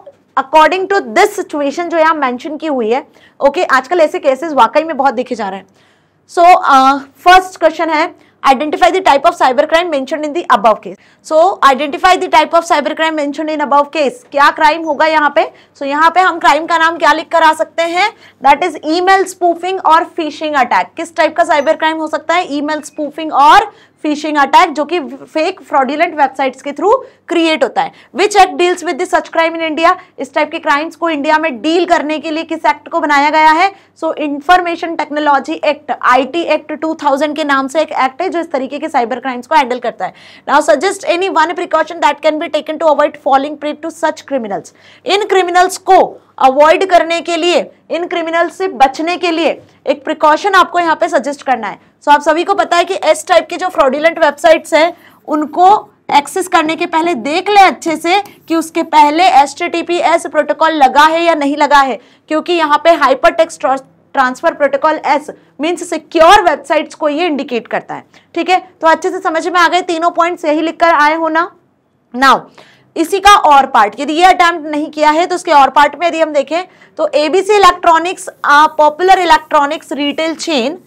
according to this situation जो यहाँ मैंशन की हुई है ओके okay, आजकल ऐसे केसेस वाकई में बहुत देखे जा रहे हैं so first question is Identify the type of cyber crime mentioned in the above case. So identify the type of cyber crime mentioned in above case. kya crime hoga yahan pe So yahan pe hum crime ka naam kya likh kar aa sakte hain That is email spoofing or phishing attack. kis type ka cyber crime ho sakta hai Email spoofing or phishing attack जो कि fake fraudulent websites के through create होता है which act deals with this such crime in India इस type के crimes को India में deal करने के लिए किस एक्ट को बनाया गया है so information technology act IT act 2000 के नाम से एक एक्ट है जो इस तरीके के साइबर क्राइम्स को हैंडल करता है now suggest any one precaution that can be taken to avoid falling prey to such criminals इन क्रिमिनल्स को अवॉइड करने के लिए इन क्रिमिनल से बचने के लिए एक प्रिकॉशन आपको यहाँ पे सजेस्ट करना है सो so, आप सभी को पता है कि एस टाइप के जो फ्रॉडुलेंट वेबसाइट्स हैं उनको एक्सेस करने के पहले देख लें अच्छे से कि उसके पहले एस एस प्रोटोकॉल लगा है या नहीं लगा है क्योंकि यहाँ पे hyper text transfer protocol S means secure websites को ये इंडिकेट करता है ठीक है तो अच्छे से समझ में आ गए तीनों पॉइंट्स यही लिखकर आए हो ना नाउ इसी का और पार्ट यदि ये अटैम्प्ट नहीं किया है तो उसके और पार्ट में यदि हम देखें तो ABC electronics popular electronics retail chain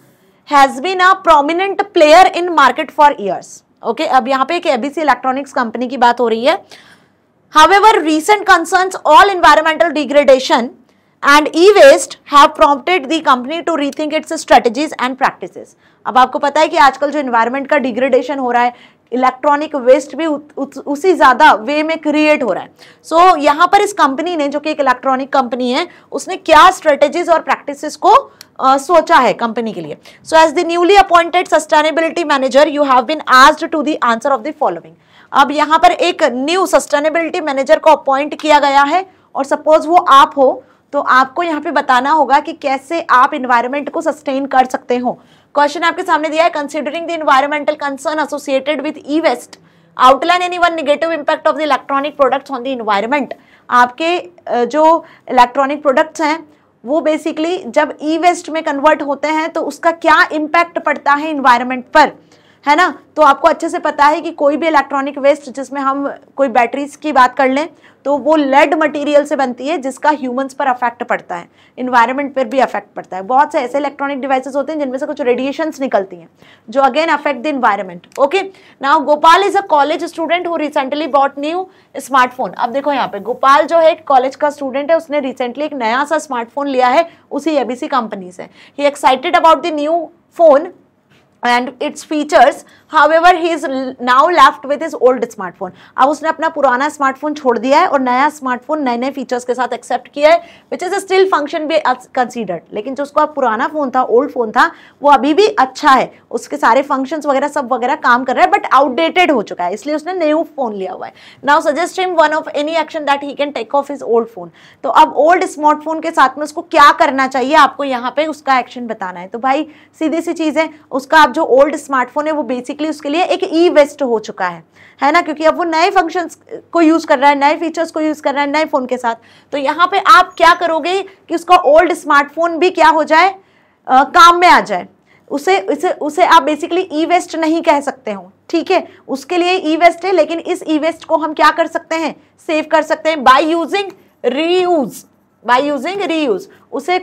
has been a prominent player in market for years okay अब यहाँ पे एक एबीसी इलेक्ट्रॉनिक्स कंपनी की बात हो रही है however recent concern all environmental degradation and E waste have prompted the company to rethink its strategies and practice अब आपको पता है कि आजकल जो इन्वायरमेंट का डिग्रेडेशन हो रहा है इलेक्ट्रॉनिक वेस्ट भी उत, उत, उसी ज़्यादा वे में क्रिएट हो रहा है सो so, यहाँ पर इस कंपनी ने जो कि एक इलेक्ट्रॉनिक कंपनी है उसने क्या स्ट्रेटेजीज और प्रैक्टिसेस को Uh, सोचा है कंपनी के लिए so as the newly appointed sustainability manager you have been asked to the answer of the following अब यहाँ पर एक न्यू सस्टेनेबिलिटी मैनेजर को अपॉइंट किया गया है और सपोज वो आप हो तो आपको यहाँ पे बताना होगा कि कैसे आप इन्वायरमेंट को सस्टेन कर सकते हो क्वेश्चन आपके सामने दिया है considering the environmental concern associated with E waste outline any one negative impact of the electronic products on the environment आपके जो इलेक्ट्रॉनिक प्रोडक्ट्स हैं वो बेसिकली जब ई वेस्ट में कन्वर्ट होते हैं तो उसका क्या इम्पैक्ट पड़ता है इन्वायरमेंट पर है ना तो आपको अच्छे से पता है कि कोई भी इलेक्ट्रॉनिक वेस्ट जिसमें हम कोई बैटरीज की बात कर लें तो वो लेड मटेरियल से बनती है जिसका ह्यूमंस पर अफेक्ट पड़ता है इन्वायरमेंट पर भी अफेक्ट पड़ता है बहुत से ऐसे इलेक्ट्रॉनिक डिवाइसेस होते हैं जिनमें से कुछ रेडिएशंस निकलती हैं जो again affect the environment okay now Gopal is a college student who recently bought new smartphone अब देखो यहाँ पे गोपाल जो है कॉलेज का स्टूडेंट है उसने रिसेंटली एक नया सा स्मार्टफोन लिया है उसी एबीसी कंपनी से ही excited about the new phone and its features however he is now left with is old smartphone अब उसने अपना पुराना स्मार्टफोन छोड़ दिया है और नया स्मार्टफोन नए नए फीचर्स के साथ एक्सेप्ट किया है विच इज स्टिल फंक्शन भी कंसिडर्ड लेकिन जो उसका पुराना फोन था ओल्ड फोन था वो अभी भी अच्छा है उसके सारे फंक्शन वगैरह सब वगैरह काम कर रहा है बट आउटडेटेड हो चुका है इसलिए उसने न्यू फोन लिया हुआ है now suggest him one of any action that he can take off is old phone तो अब ओल्ड स्मार्टफोन के साथ में उसको क्या करना चाहिए आपको यहाँ पे उसका एक्शन बताना है तो भाई सीधी सी चीज़ है उसका आप जो ओल्ड स्मार्टफोन है वो बेसिक बेसिकली उसके लिए एक ई वेस्ट हो चुका है है ना क्योंकि अब वो नए फंक्शंस को यूज़ कर रहा है नए फीचर्स को यूज़ कर रहा है नए फ़ोन के साथ तो यहाँ पे आप क्या करोगे कि उसका ओल्ड स्मार्टफोन भी क्या हो जाए आ, काम में आ जाए उसे उसे उसे आप बेसिकली ई वेस्ट नहीं कह सकते हो ठीक है उसके लिए ई वेस्ट है लेकिन इस ई वेस्ट को हम क्या कर सकते हैं सेव कर सकते हैं by using reuse by using reuse उसे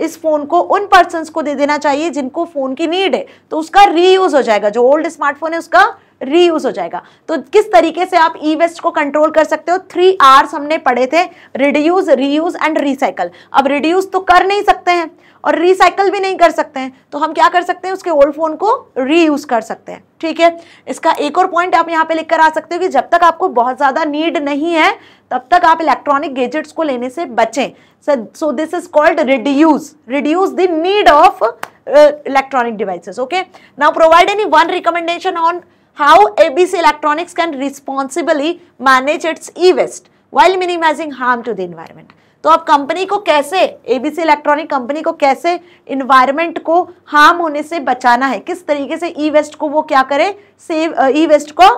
इस फ़ोन को उन पर्सन को दे देना चाहिए जिनको फ़ोन की नीड है तो उसका रीयूज़ हो जाएगा जो ओल्ड स्मार्टफोन है उसका रीयूज हो जाएगा तो किस तरीके से आप ई वेस्ट को कंट्रोल कर सकते हो थ्री आर्स हमने पढ़े थे रिड्यूज रीयूज एंड रिसाइकल अब रिड्यूज तो कर नहीं सकते हैं और रिसाइकल भी नहीं कर सकते हैं तो हम क्या कर सकते हैं उसके ओल्ड फ़ोन को रीयूज़ कर सकते हैं ठीक है इसका एक और पॉइंट आप यहाँ पे कर आ सकते हो कि जब तक आपको बहुत ज़्यादा नीड नहीं है तब तक आप इलेक्ट्रॉनिक गेजेट्स को लेने से बचें so this is called reduce reduce the need of electronic devices okay now provide any one recommendation on how ABC electronics can responsibly manage its e waste while minimizing harm to the environment तो आप company को कैसे ABC electronic company को कैसे environment को harm होने से बचाना है किस तरीके से ई वेस्ट को वो क्या करे सेव ई वेस्ट को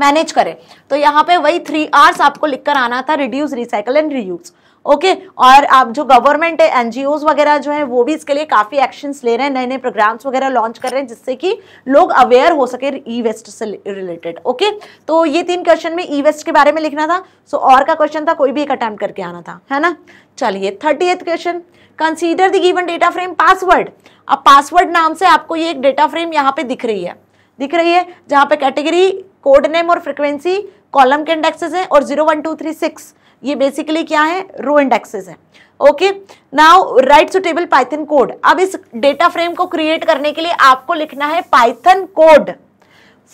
मैनेज करें तो यहाँ पे वही थ्री आर्स आपको लिखकर आना था reduce recycle and reuse okay और आप जो गवर्नमेंट है एनजीओ वगैरह जो है वो भी इसके लिए काफ़ी एक्शन ले रहे हैं नए नए प्रोग्राम्स वगैरह लॉन्च कर रहे हैं जिससे कि लोग अवेयर हो सके ई e वेस्ट से रिलेटेड ओके तो ये तीन क्वेश्चन में ई e वेस्ट के बारे में लिखना था सो और का क्वेश्चन था कोई भी एक अटैम्प्ट करके आना था है ना चलिए thirty eighth question consider the given data frame password अब पासवर्ड नाम से आपको ये एक डेटा फ्रेम यहाँ पे दिख रही है दिख रही है जहाँ पे कैटेगरी कोड नेम और फ्रिक्वेंसी कॉलम के इंडेक्सेस हैं और zero one two three six ये बेसिकली क्या है रो इंडेक्सेस है okay now write table Python code अब इस डेटा फ्रेम को क्रिएट करने के लिए आपको लिखना है पाइथन कोड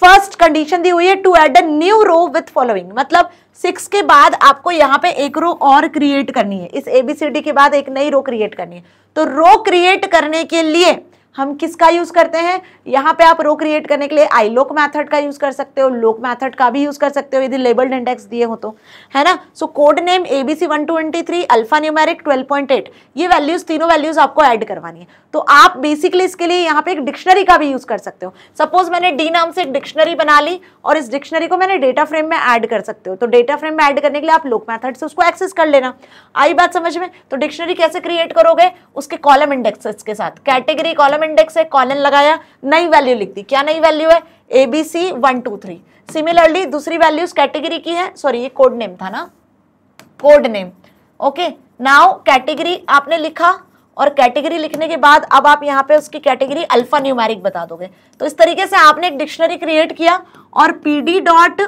फर्स्ट कंडीशन दी हुई है to add a new row with following मतलब सिक्स के बाद आपको यहाँ पे एक रो और क्रिएट करनी है इस एबीसीडी के बाद एक नई रो क्रिएट करनी है तो रो क्रिएट करने के लिए हम किसका यूज़ करते हैं यहाँ पे आप रो क्रिएट करने के लिए आई लोक मैथड का यूज़ कर सकते हो लोक मैथड का भी यूज़ कर सकते हो यदि लेबल्ड इंडेक्स दिए हो तो है ना so code name A B C one twenty three alpha numeric twelve point eight ये वैल्यूज़ तीनों वैल्यूज़ आपको ऐड करवानी है तो आप बेसिकली इसके लिए यहाँ पे एक डिक्शनरी का भी यूज़ कर सकते हो सपोज मैंने डी नाम से एक डिक्शनरी बना ली और इस डिक्शनरी को मैंने डेटा फ्रेम में ऐड कर सकते हो तो डेटा फ्रेम में ऐड करने के लिए आप लोक मैथड से उसको एक्सेस कर लेना आई बात समझ में तो डिक्शनरी कैसे क्रिएट करोगे उसके कॉलम इंडेक्सेस के साथ कैटेगरी कॉलम प्राइम इंडेक्स है कॉलन लगाया नई वैल्यू लिख दी क्या नई वैल्यू है A B C one two three similarly दूसरी वैल्यू कैटेगरी की है सॉरी ये कोड नेम था ना code name okay now category आपने लिखा और कैटेगरी लिखने के बाद अब आप यहाँ पे उसकी कैटेगरी अल्फा न्यूमेरिक बता दोगे तो इस तरीके से आपने एक डिक्शनरी क्रिएट किया और पी डी डॉट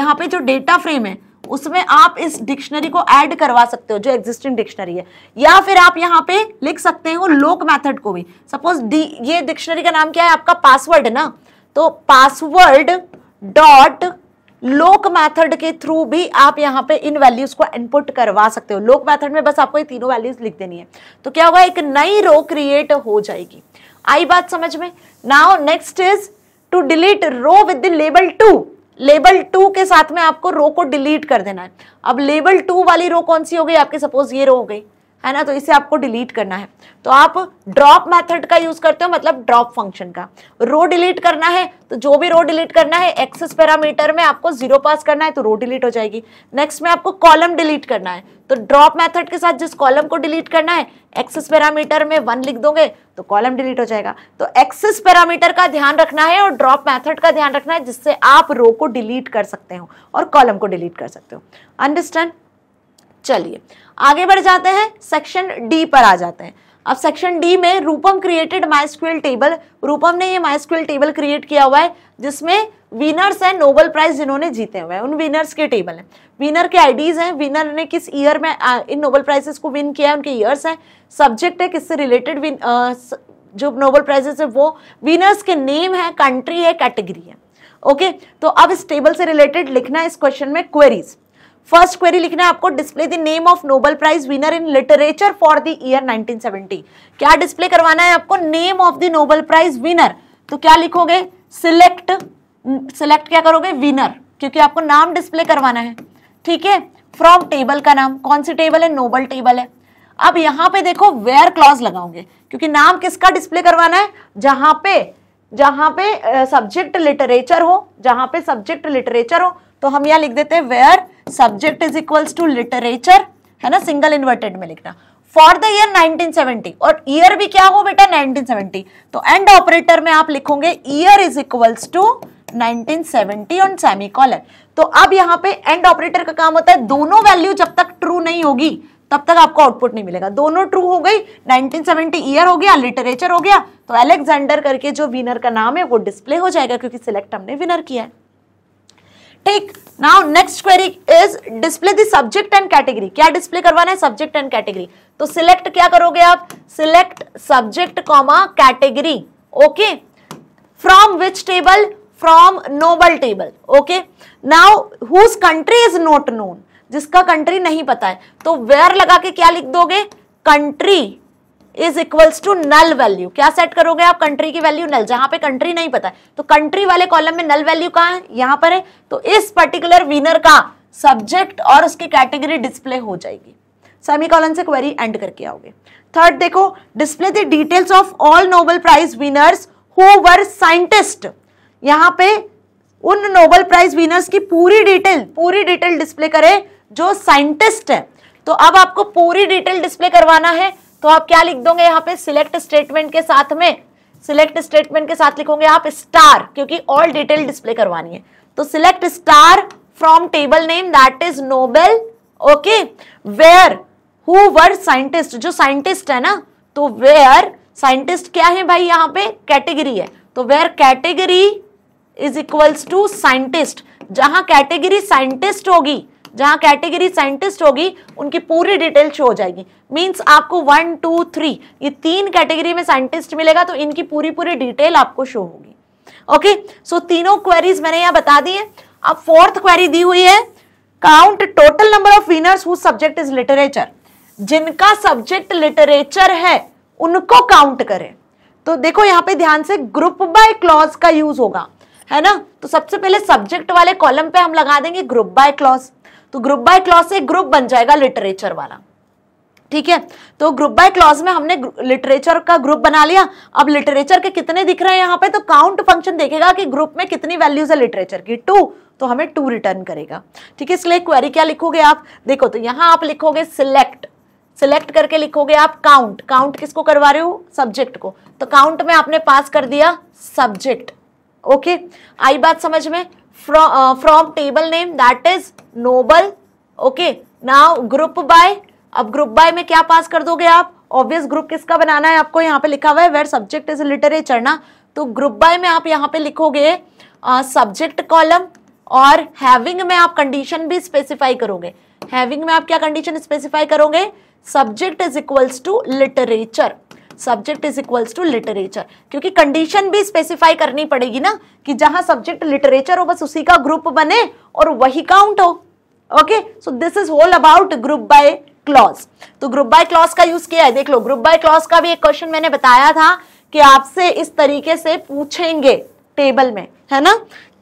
यहाँ पे जो डेटा फ्रेम है उसमें आप इस डिक्शनरी को ऐड करवा सकते हो जो एग्जिस्टिंग डिक्शनरी है या फिर आप यहाँ पे लिख सकते हो लोक मैथड को भी सपोज डी ये डिक्शनरी का नाम क्या है आपका पासवर्ड है ना तो पासवर्ड डॉट लोक मैथड के थ्रू भी आप यहाँ पे इन वैल्यूज को इनपुट करवा सकते हो लोक मैथड में बस आपको ये तीनों वैल्यूज लिख देनी है तो क्या होगा एक नई रो क्रिएट हो जाएगी आई बात समझ में now next is to delete row with the label two label two के साथ में आपको रो को डिलीट कर देना है अब लेबल टू वाली रो कौन सी हो गई आपके सपोज ये रो हो गई है ना तो इसे आपको डिलीट करना है तो आप ड्रॉप मेथड का यूज करते हो मतलब ड्रॉप फंक्शन का रो डिलीट करना है तो जो भी रो डिलीट करना है एक्सेस पैरामीटर में आपको जीरो पास करना है तो रो डिलीट हो जाएगी नेक्स्ट में आपको कॉलम डिलीट करना है तो ड्रॉप मेथड के साथ जिस कॉलम को डिलीट करना है एक्सेस पैरामीटर में वन लिख दोगे तो कॉलम डिलीट हो जाएगा तो एक्सेस पैरामीटर का ध्यान रखना है और ड्रॉप मेथड का ध्यान रखना है जिससे आप रो को डिलीट कर सकते हो और कॉलम को डिलीट कर सकते हो अंडरस्टैंड चलिए आगे बढ़ जाते हैं सेक्शन डी पर आ जाते हैं अब सेक्शन डी में Rupam created MySQL table Rupam ने ये माइस्क्यूल टेबल क्रिएट किया हुआ है जिसमें विनर्स हैं नोबल प्राइज जिन्होंने जीते हुए हैं उन विनर्स के टेबल हैं विनर के आईडीज हैं विनर ने किस ईयर में इन नोबल प्राइजेस को विन किया है उनके ईयर्स हैं सब्जेक्ट है किससे रिलेटेड जो नोबल प्राइजेस है वो विनर्स के नेम है कंट्री है कैटेगरी है ओके तो अब इस टेबल से रिलेटेड लिखना है इस क्वेश्चन में क्वेरीज फर्स्ट क्वेरी लिखना है आपको display the name of Nobel prize winner in literature for the year 1970 क्या डिस्प्ले करवाना है आपको name of the Nobel prize winner तो क्या लिखोगे सिलेक्ट सिलेक्ट क्या करोगे विनर क्योंकि आपको नाम डिस्प्ले करवाना है ठीक है फ्रॉम टेबल का नाम कौन सी टेबल है नोबल टेबल है अब यहां पे देखो वेयर क्लॉज लगाओगे क्योंकि नाम किसका डिस्प्ले करवाना है जहां पे जहां पे सब्जेक्ट लिटरेचर हो जहां पे सब्जेक्ट लिटरेचर हो तो हम यहां लिख देते हैं where subject is equals to literature है ना सिंगल इन्वर्टेड में लिखना फॉर द ईयर 1970 और ईयर भी क्या हो बेटा 1970 तो एंड ऑपरेटर में आप लिखोगे year is equals to 1970 on semicolon तो अब यहाँ पे एंड ऑपरेटर का काम होता है दोनों वैल्यू जब तक ट्रू नहीं होगी तब तक आपको आउटपुट नहीं मिलेगा दोनों ट्रू हो गई 1970 ईयर हो गया लिटरेचर हो गया तो एलेक्जेंडर करके जो विनर का नाम है वो डिस्प्ले हो जाएगा क्योंकि सिलेक्ट हमने विनर किया है ठीक now next query is display the subject and category क्या डिस्प्ले करवाना है सब्जेक्ट एंड कैटेगरी तो सिलेक्ट क्या करोगे आप select subject comma category okay from which table from Nobel table okay now whose country is not known जिसका country नहीं पता है तो वेयर लगा के क्या लिख दोगे country is equals to null value क्या सेट करोगे आप कंट्री की वैल्यू नल जहां पे कंट्री नहीं पता है तो कंट्री वाले कॉलम में नल वैल्यू कहां है यहां पर है तो इस पर्टिकुलर विनर का सब्जेक्ट और उसकी कैटेगरी डिस्प्ले हो जाएगी कॉलम से क्वेरी एंड करके आओगे थर्ड देखो display details of all Nobel prize winners who were scientist यहाँ पे उन नोबल प्राइज विनर्स की पूरी डिटेल पूरी डिटेल डिस्प्ले करें जो साइंटिस्ट है तो अब आपको पूरी डिटेल डिस्प्ले करवाना है तो आप क्या लिख दोगे यहाँ पे सिलेक्ट स्टेटमेंट के साथ में सिलेक्ट स्टेटमेंट के साथ लिखोगे आप स्टार क्योंकि ऑल डिटेल डिस्प्ले करवानी है तो select star from table name that is Nobel okay where who were scientist जो साइंटिस्ट है ना तो वेयर साइंटिस्ट क्या है भाई यहाँ पे कैटेगरी है तो where category is equals to scientist जहां कैटेगरी साइंटिस्ट होगी जहाँ कैटेगरी साइंटिस्ट होगी उनकी पूरी डिटेल शो हो जाएगी मीन्स आपको वन टू थ्री ये तीन कैटेगरी में साइंटिस्ट मिलेगा तो इनकी पूरी पूरी डिटेल आपको शो होगी ओके सो तीनों क्वेरीज मैंने यहाँ बता दी है अब फोर्थ क्वेरी दी हुई है count total number of winners who subject is literature जिनका सब्जेक्ट लिटरेचर है उनको काउंट करें तो देखो यहाँ पे ध्यान से ग्रुप बाय क्लॉज का यूज होगा है ना तो सबसे पहले सब्जेक्ट वाले कॉलम पे हम लगा देंगे ग्रुप बाय क्लॉज तो ग्रुप बाय क्लॉज से ग्रुप बन जाएगा लिटरेचर वाला ठीक है तो ग्रुप बाय क्लॉज में हमने लिटरेचर का ग्रुप बना लिया अब लिटरेचर के कितने दिख रहे हैं यहाँ पे तो काउंट फंक्शन देखेगा कि ग्रुप में कितनी वैल्यूज है लिटरेचर की टू तो हमें टू रिटर्न करेगा ठीक है इसलिए क्वेरी क्या लिखोगे आप देखो तो यहाँ आप लिखोगे सिलेक्ट सिलेक्ट करके लिखोगे आप काउंट काउंट किसको करवा रहे हो सब्जेक्ट को तो काउंट में आपने पास कर दिया सब्जेक्ट ओके आई बात समझ में from uh, from table name that is noble okay now group by अब ग्रुप बाय में क्या पास कर दोगे आप ऑब्वियस ग्रुप किसका बनाना है आपको यहाँ पे लिखा हुआ है वेर सब्जेक्ट इज लिटरेचर ना तो ग्रुप बाय में आप यहाँ पे लिखोगे सब्जेक्ट uh, कॉलम और हैविंग में आप कंडीशन भी स्पेसिफाई करोगे हैविंग में आप क्या कंडीशन स्पेसिफाई करोगे subject is equals to literature subject is equals to literature क्योंकि कंडीशन भी स्पेसिफाई करनी पड़ेगी ना कि जहां सब्जेक्ट लिटरेचर हो बस उसी का ग्रुप बने और वही काउंट हो okay so this is whole about group by clause तो ग्रुप बाय क्लॉज का यूज किया है देख लो ग्रुप बाय क्लॉज का भी एक क्वेश्चन मैंने बताया था कि आपसे इस तरीके से पूछेंगे टेबल में है ना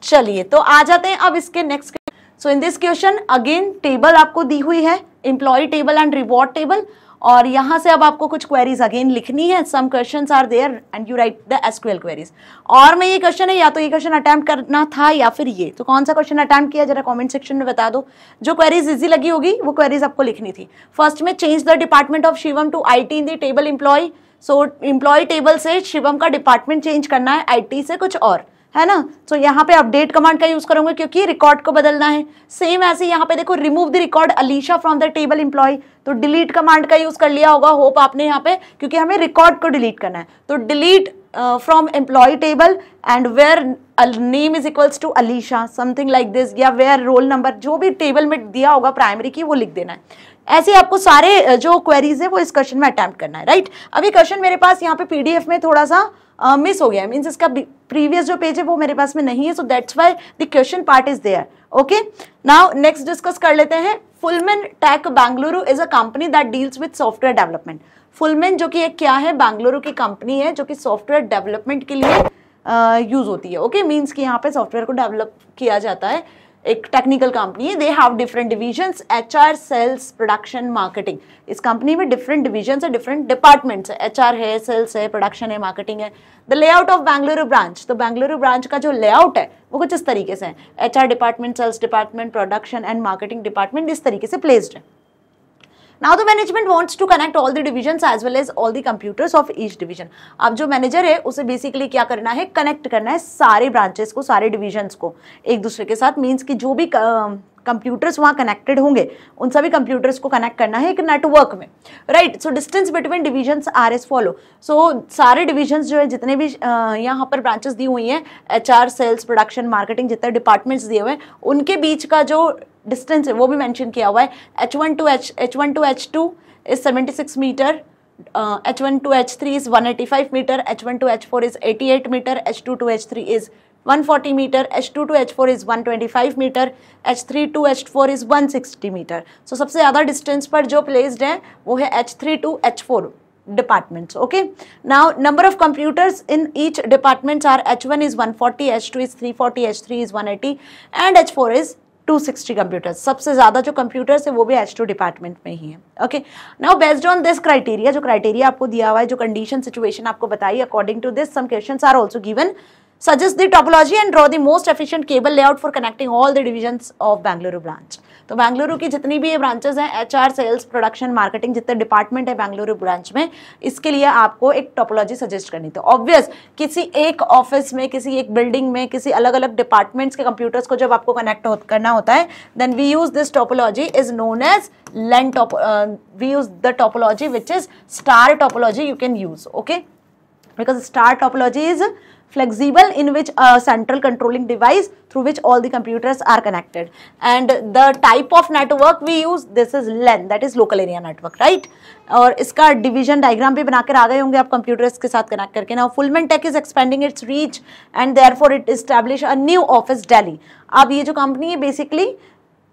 चलिए तो आ जाते हैं अब इसके next so in this question again table आपको दी हुई है employee table and reward table और यहाँ से अब आपको कुछ क्वेरीज अगेन लिखनी है some question are there and you write the SQL queries और मैं ये क्वेश्चन है या तो ये क्वेश्चन अटैम्प्ट करना था या फिर ये तो कौन सा क्वेश्चन अटैम्प्ट किया जरा कॉमेंट सेक्शन में बता दो जो क्वेरीज इजी लगी होगी वो क्वेरीज आपको लिखनी थी फर्स्ट में change the department of Shivam to I T in the table employee so employee table से शिवम का डिपार्टमेंट चेंज करना है आई टी से कुछ और है ना तो यहाँ पे अपडेट कमांड का यूज करूंगा क्योंकि रिकॉर्ड को बदलना है सेम ऐसे यहाँ पे देखो remove the record Alisha from the table employee तो डिलीट कमांड का यूज कर लिया होगा होप आपने यहाँ पे क्योंकि हमें रिकॉर्ड को डिलीट करना है तो delete from employee table and where name is equals to Alisha something like this या वेयर रोल नंबर जो भी टेबल में दिया होगा प्राइमरी की वो लिख देना है ऐसे आपको सारे uh, जो क्वेरीज है वो इस क्वेश्चन में अटैम्प्ट करना है राइट अभी क्वेश्चन मेरे पास यहाँ पे पीडीएफ में थोड़ा सा मिस हो गया है मीन्स इसका प्रीवियस जो पेज है वो मेरे पास में नहीं है so that's why the question part is there okay now next discuss कर लेते हैं Fullmen tech Bengaluru is a company that deals with software development Fullmen जो कि एक क्या है बैंगलुरु की कंपनी है जो कि सॉफ्टवेयर डेवलपमेंट के लिए यूज़ होती है ओके मीन्स कि यहाँ पे सॉफ्टवेयर को डेवलप किया जाता है एक टेक्निकल कंपनी है they have different divisions H R sales production marketing इस कंपनी में डिफरेंट डिविजन्स है डिफरेंट डिपार्टमेंट्स है एच आर है सेल्स है प्रोडक्शन है मार्केटिंग है the layout of Bengaluru branch तो बैंगलुरु ब्रांच का जो लेआउट है वो कुछ इस तरीके से है H department sales department production and marketing department इस तरीके से प्लेस्ड है now the management wants to connect all the division as well as all the computers of each division अब जो मैनेजर है उसे बेसिकली क्या करना है कनेक्ट करना है सारे ब्रांचेस को सारे डिविजन्स को एक दूसरे के साथ मीन्स की जो भी कंप्यूटर्स वहाँ कनेक्टेड होंगे उन सभी कंप्यूटर्स को कनेक्ट करना है एक नेटवर्क में right so distance between divisions are as follow so सारे डिविजन्स जो है जितने भी यहाँ पर ब्रांचेस दी हुई हैं H R sales production marketing जितने डिपार्टमेंट्स दिए हुए हैं उनके बीच का जो डिस्टेंस है वो भी मैंशन किया हुआ है H one to H H one to H two is seventy six meter H one to H three is one eighty five meter H one to H four is eighty eight meter H two to H three is 140 meter, H2 to H4 is 125 meter, H3 to H4 is 160 meter. So सबसे ज़्यादा distance पर जो placed है वो है H3 to H4. departments okay now number of computers in each departments are h1 is 140 h2 is 340 h3 is 180 and h4 is 260 computers सबसे ज़्यादा जो कंप्यूटर्स है वो भी एच टू डिपार्टमेंट में ही है okay now based on this criteria जो क्राइटेरिया आपको दिया हुआ है जो कंडीशन सिचुएशन आपको बताई according to this some question are also given suggest the topology and draw the most efficient cable layout for connecting all the divisions of Bangalore branch. तो बैंगलुरु की जितनी भी ये ब्रांचेस हैं H R sales production marketing जितने department है Bengaluru branch में इसके लिए आपको एक टोपोलॉजी सजेस्ट करनी थी तो ऑब्वियस किसी एक ऑफिस में किसी एक बिल्डिंग में किसी अलग अलग डिपार्टमेंट्स के कंप्यूटर्स को जब आपको कनेक्ट हो, करना होता है then we use this topology is known as LAN top we use the topology which is star topology you can use okay because star topology is flexible in which a central controlling device through which all the computers are connected and the type of network we use this is LAN that is local area network right और इसका division diagram भी बना कर आ गए होंगे आप computers के साथ connect करके now Fulman Tech is expanding its reach and therefore it establish a new office Delhi अब ये जो company है basically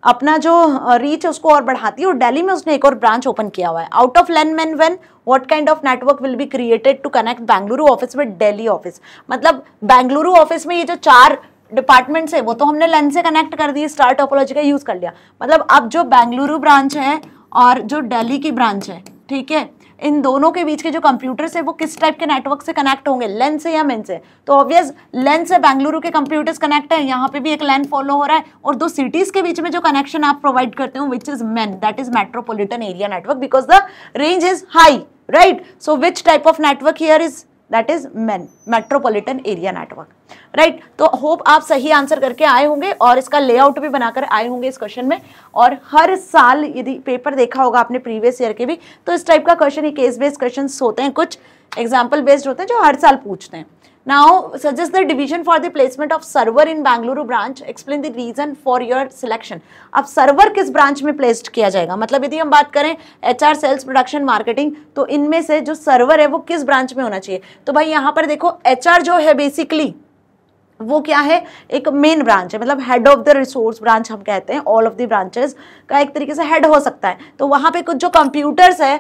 अपना जो रीच है उसको और बढ़ाती है और दिल्ली में उसने एक और ब्रांच ओपन किया हुआ है आउट ऑफ लैंड मैन वेन what kind of network will be created to connect Bengaluru office with Delhi office मतलब बेंगलुरु ऑफिस में ये जो चार डिपार्टमेंट्स है वो तो हमने लेंस से कनेक्ट कर दिए स्टार टोपोलॉजी का यूज़ कर लिया मतलब अब जो बेंगलुरु ब्रांच है और जो दिल्ली की ब्रांच है ठीक है इन दोनों के बीच के जो कंप्यूटर्स है वो किस टाइप के नेटवर्क से कनेक्ट होंगे लेन से या मेन से तो ऑब्वियस लेंस से बेंगलुरु के कंप्यूटर्स कनेक्ट है यहाँ पे भी एक लेन फॉलो हो रहा है और दो सिटीज के बीच में जो कनेक्शन आप प्रोवाइड करते हो which is MAN that is metropolitan area network because the range is high right so which type of network here is that is MAN metropolitan area network right तो hope आप सही answer करके आए होंगे और इसका लेआउट भी बनाकर आए होंगे इस क्वेश्चन में और हर साल यदि पेपर देखा होगा आपने प्रीवियस ईयर के भी तो इस टाइप का क्वेश्चन ही केस बेस्ड क्वेश्चन होते हैं कुछ एग्जाम्पल बेस्ड होते हैं जो हर साल पूछते हैं Now, suggest the division for the placement of server in Bangalore branch. Explain the reason for your selection. अब server किस branch में placed किया जाएगा मतलब यदि हम बात करें HR, sales, production, marketing, तो इनमें से जो server है वो किस branch में होना चाहिए तो भाई यहाँ पर देखो HR जो है basically वो क्या है एक मेन ब्रांच है मतलब head of the resource branch हम कहते हैं ऑल ऑफ द ब्रांचेस का एक तरीके से हेड हो सकता है तो वहाँ पे कुछ जो कंप्यूटर्स है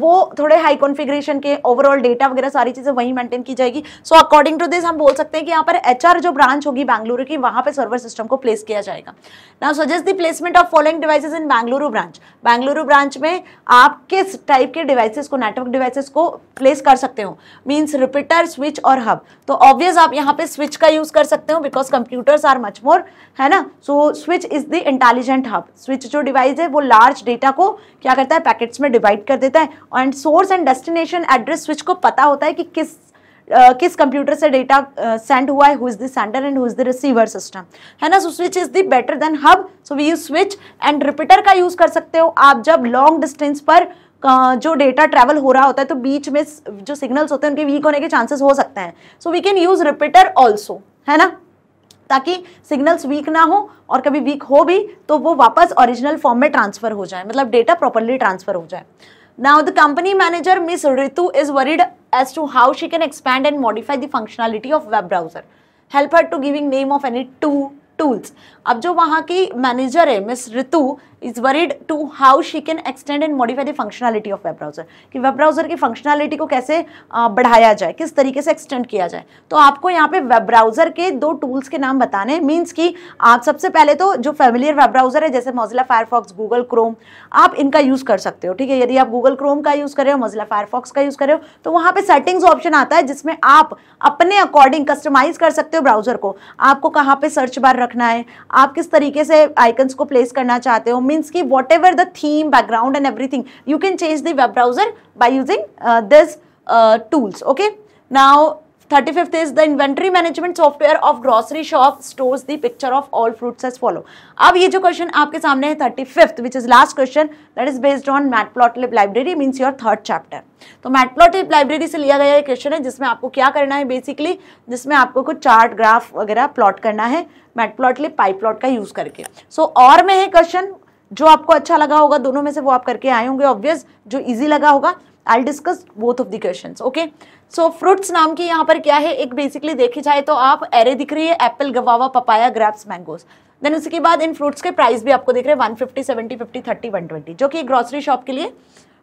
वो थोड़े हाई कॉन्फ़िगरेशन के ओवरऑल डेटा वगैरह सारी चीज़ें वहीं मेंटेन की जाएगी सो अकॉर्डिंग टू दिस हम बोल सकते हैं कि यहाँ पर एच जो ब्रांच होगी बैंगलुरु की वहाँ पर सर्वर सिस्टम को प्लेस किया जाएगा ना suggest the placement of following devices in Bengaluru branch Bengaluru branch में आप किस टाइप के डिवाइसेज को नेटवर्क डिवाइसेज को प्लेस कर सकते हो मीन्स रिपीटर स्विच और हब तो ऑब्वियस आप यहाँ पर स्विच का का यूज़ कर सकते हो because computers are much more है ना so switch is the intelligent hub switch जो डिवाइस है वो लार्ज डेटा को क्या करता है पैकेट्स में डिवाइड कर देता है and source and destination address switch को पता होता है कि किस Uh, किस कंप्यूटर से डेटा सेंड uh, हुआ है who is the sender and who is the receiver system है ना so switch is the better than hub so we use switch and repeater का यूज कर सकते हो आप जब लॉन्ग डिस्टेंस पर जो डेटा ट्रेवल हो रहा होता है तो बीच में जो सिग्नल्स होते हैं उनके वीक होने के चांसेस हो सकते हैं so we can use repeater also है ना ताकि सिग्नल्स वीक ना हो और कभी वीक हो भी तो वो वापस ओरिजिनल फॉर्म में ट्रांसफर हो जाए मतलब डेटा प्रॉपरली ट्रांसफर हो जाए now the company manager miss Ritu is worried as to how she can expand and modify the functionality of web browser help her to giving name of any two tools अब जो वहाँ की manager है miss Ritu is worried to how she can extend and modify the functionality of web browser कि web browser की functionality को कैसे बढ़ाया जाए किस तरीके से एक्सटेंड किया जाए तो आपको यहाँ पे वेब ब्राउजर के दो टूल्स के नाम बताने मीन्स कि आप सबसे पहले तो जो फेमिलियर वेब ब्राउजर है जैसे मोजिला फायरफॉक्स गूगल क्रोम आप इनका यूज़ कर सकते हो ठीक है यदि आप गूगल क्रोम का यूज़ कर रहे हो मोजिला फायरफॉक्स का यूज़ कर रहे हो तो वहाँ पर सेटिंग्स ऑप्शन आता है जिसमें आप अपने अकॉर्डिंग कस्टमाइज कर सकते हो ब्राउजर को आपको कहाँ पर सर्च बार रखना है आप किस तरीके से आइकन्स को प्लेस करना चाहते हो मीन्स की whatever the theme background and everything you can change the web browser by using this tools okay now thirty fifth is the inventory management software of grocery shop stores the picture of all fruits as follow अब ये जो question आपके सामने है thirty fifth which is last question that is based on mat matplotlib library means your third chapter तो mat matplotlib library से लिया गया क्वेश्चन है जिसमें आपको क्या करना है बेसिकली जिसमें आपको कुछ चार्ट ग्राफ वगैरह प्लॉट करना है मैट पाइप प्लॉट का यूज करके सो so, और में है क्वेश्चन जो आपको अच्छा लगा होगा दोनों में से वो आप करके आए होंगे ऑब्वियस जो इजी लगा होगा I discuss both of the question okay so fruits नाम की यहाँ पर क्या है एक बेसिकली देखी जाए तो आप एरे दिख रही है apple guava papaya grapes mangoes then उसके बाद इन फ्रूट्स के प्राइस भी आपको देख रहे हैं one fifty seventy fifty thirty one twenty जो कि ग्रॉसरी शॉप के लिए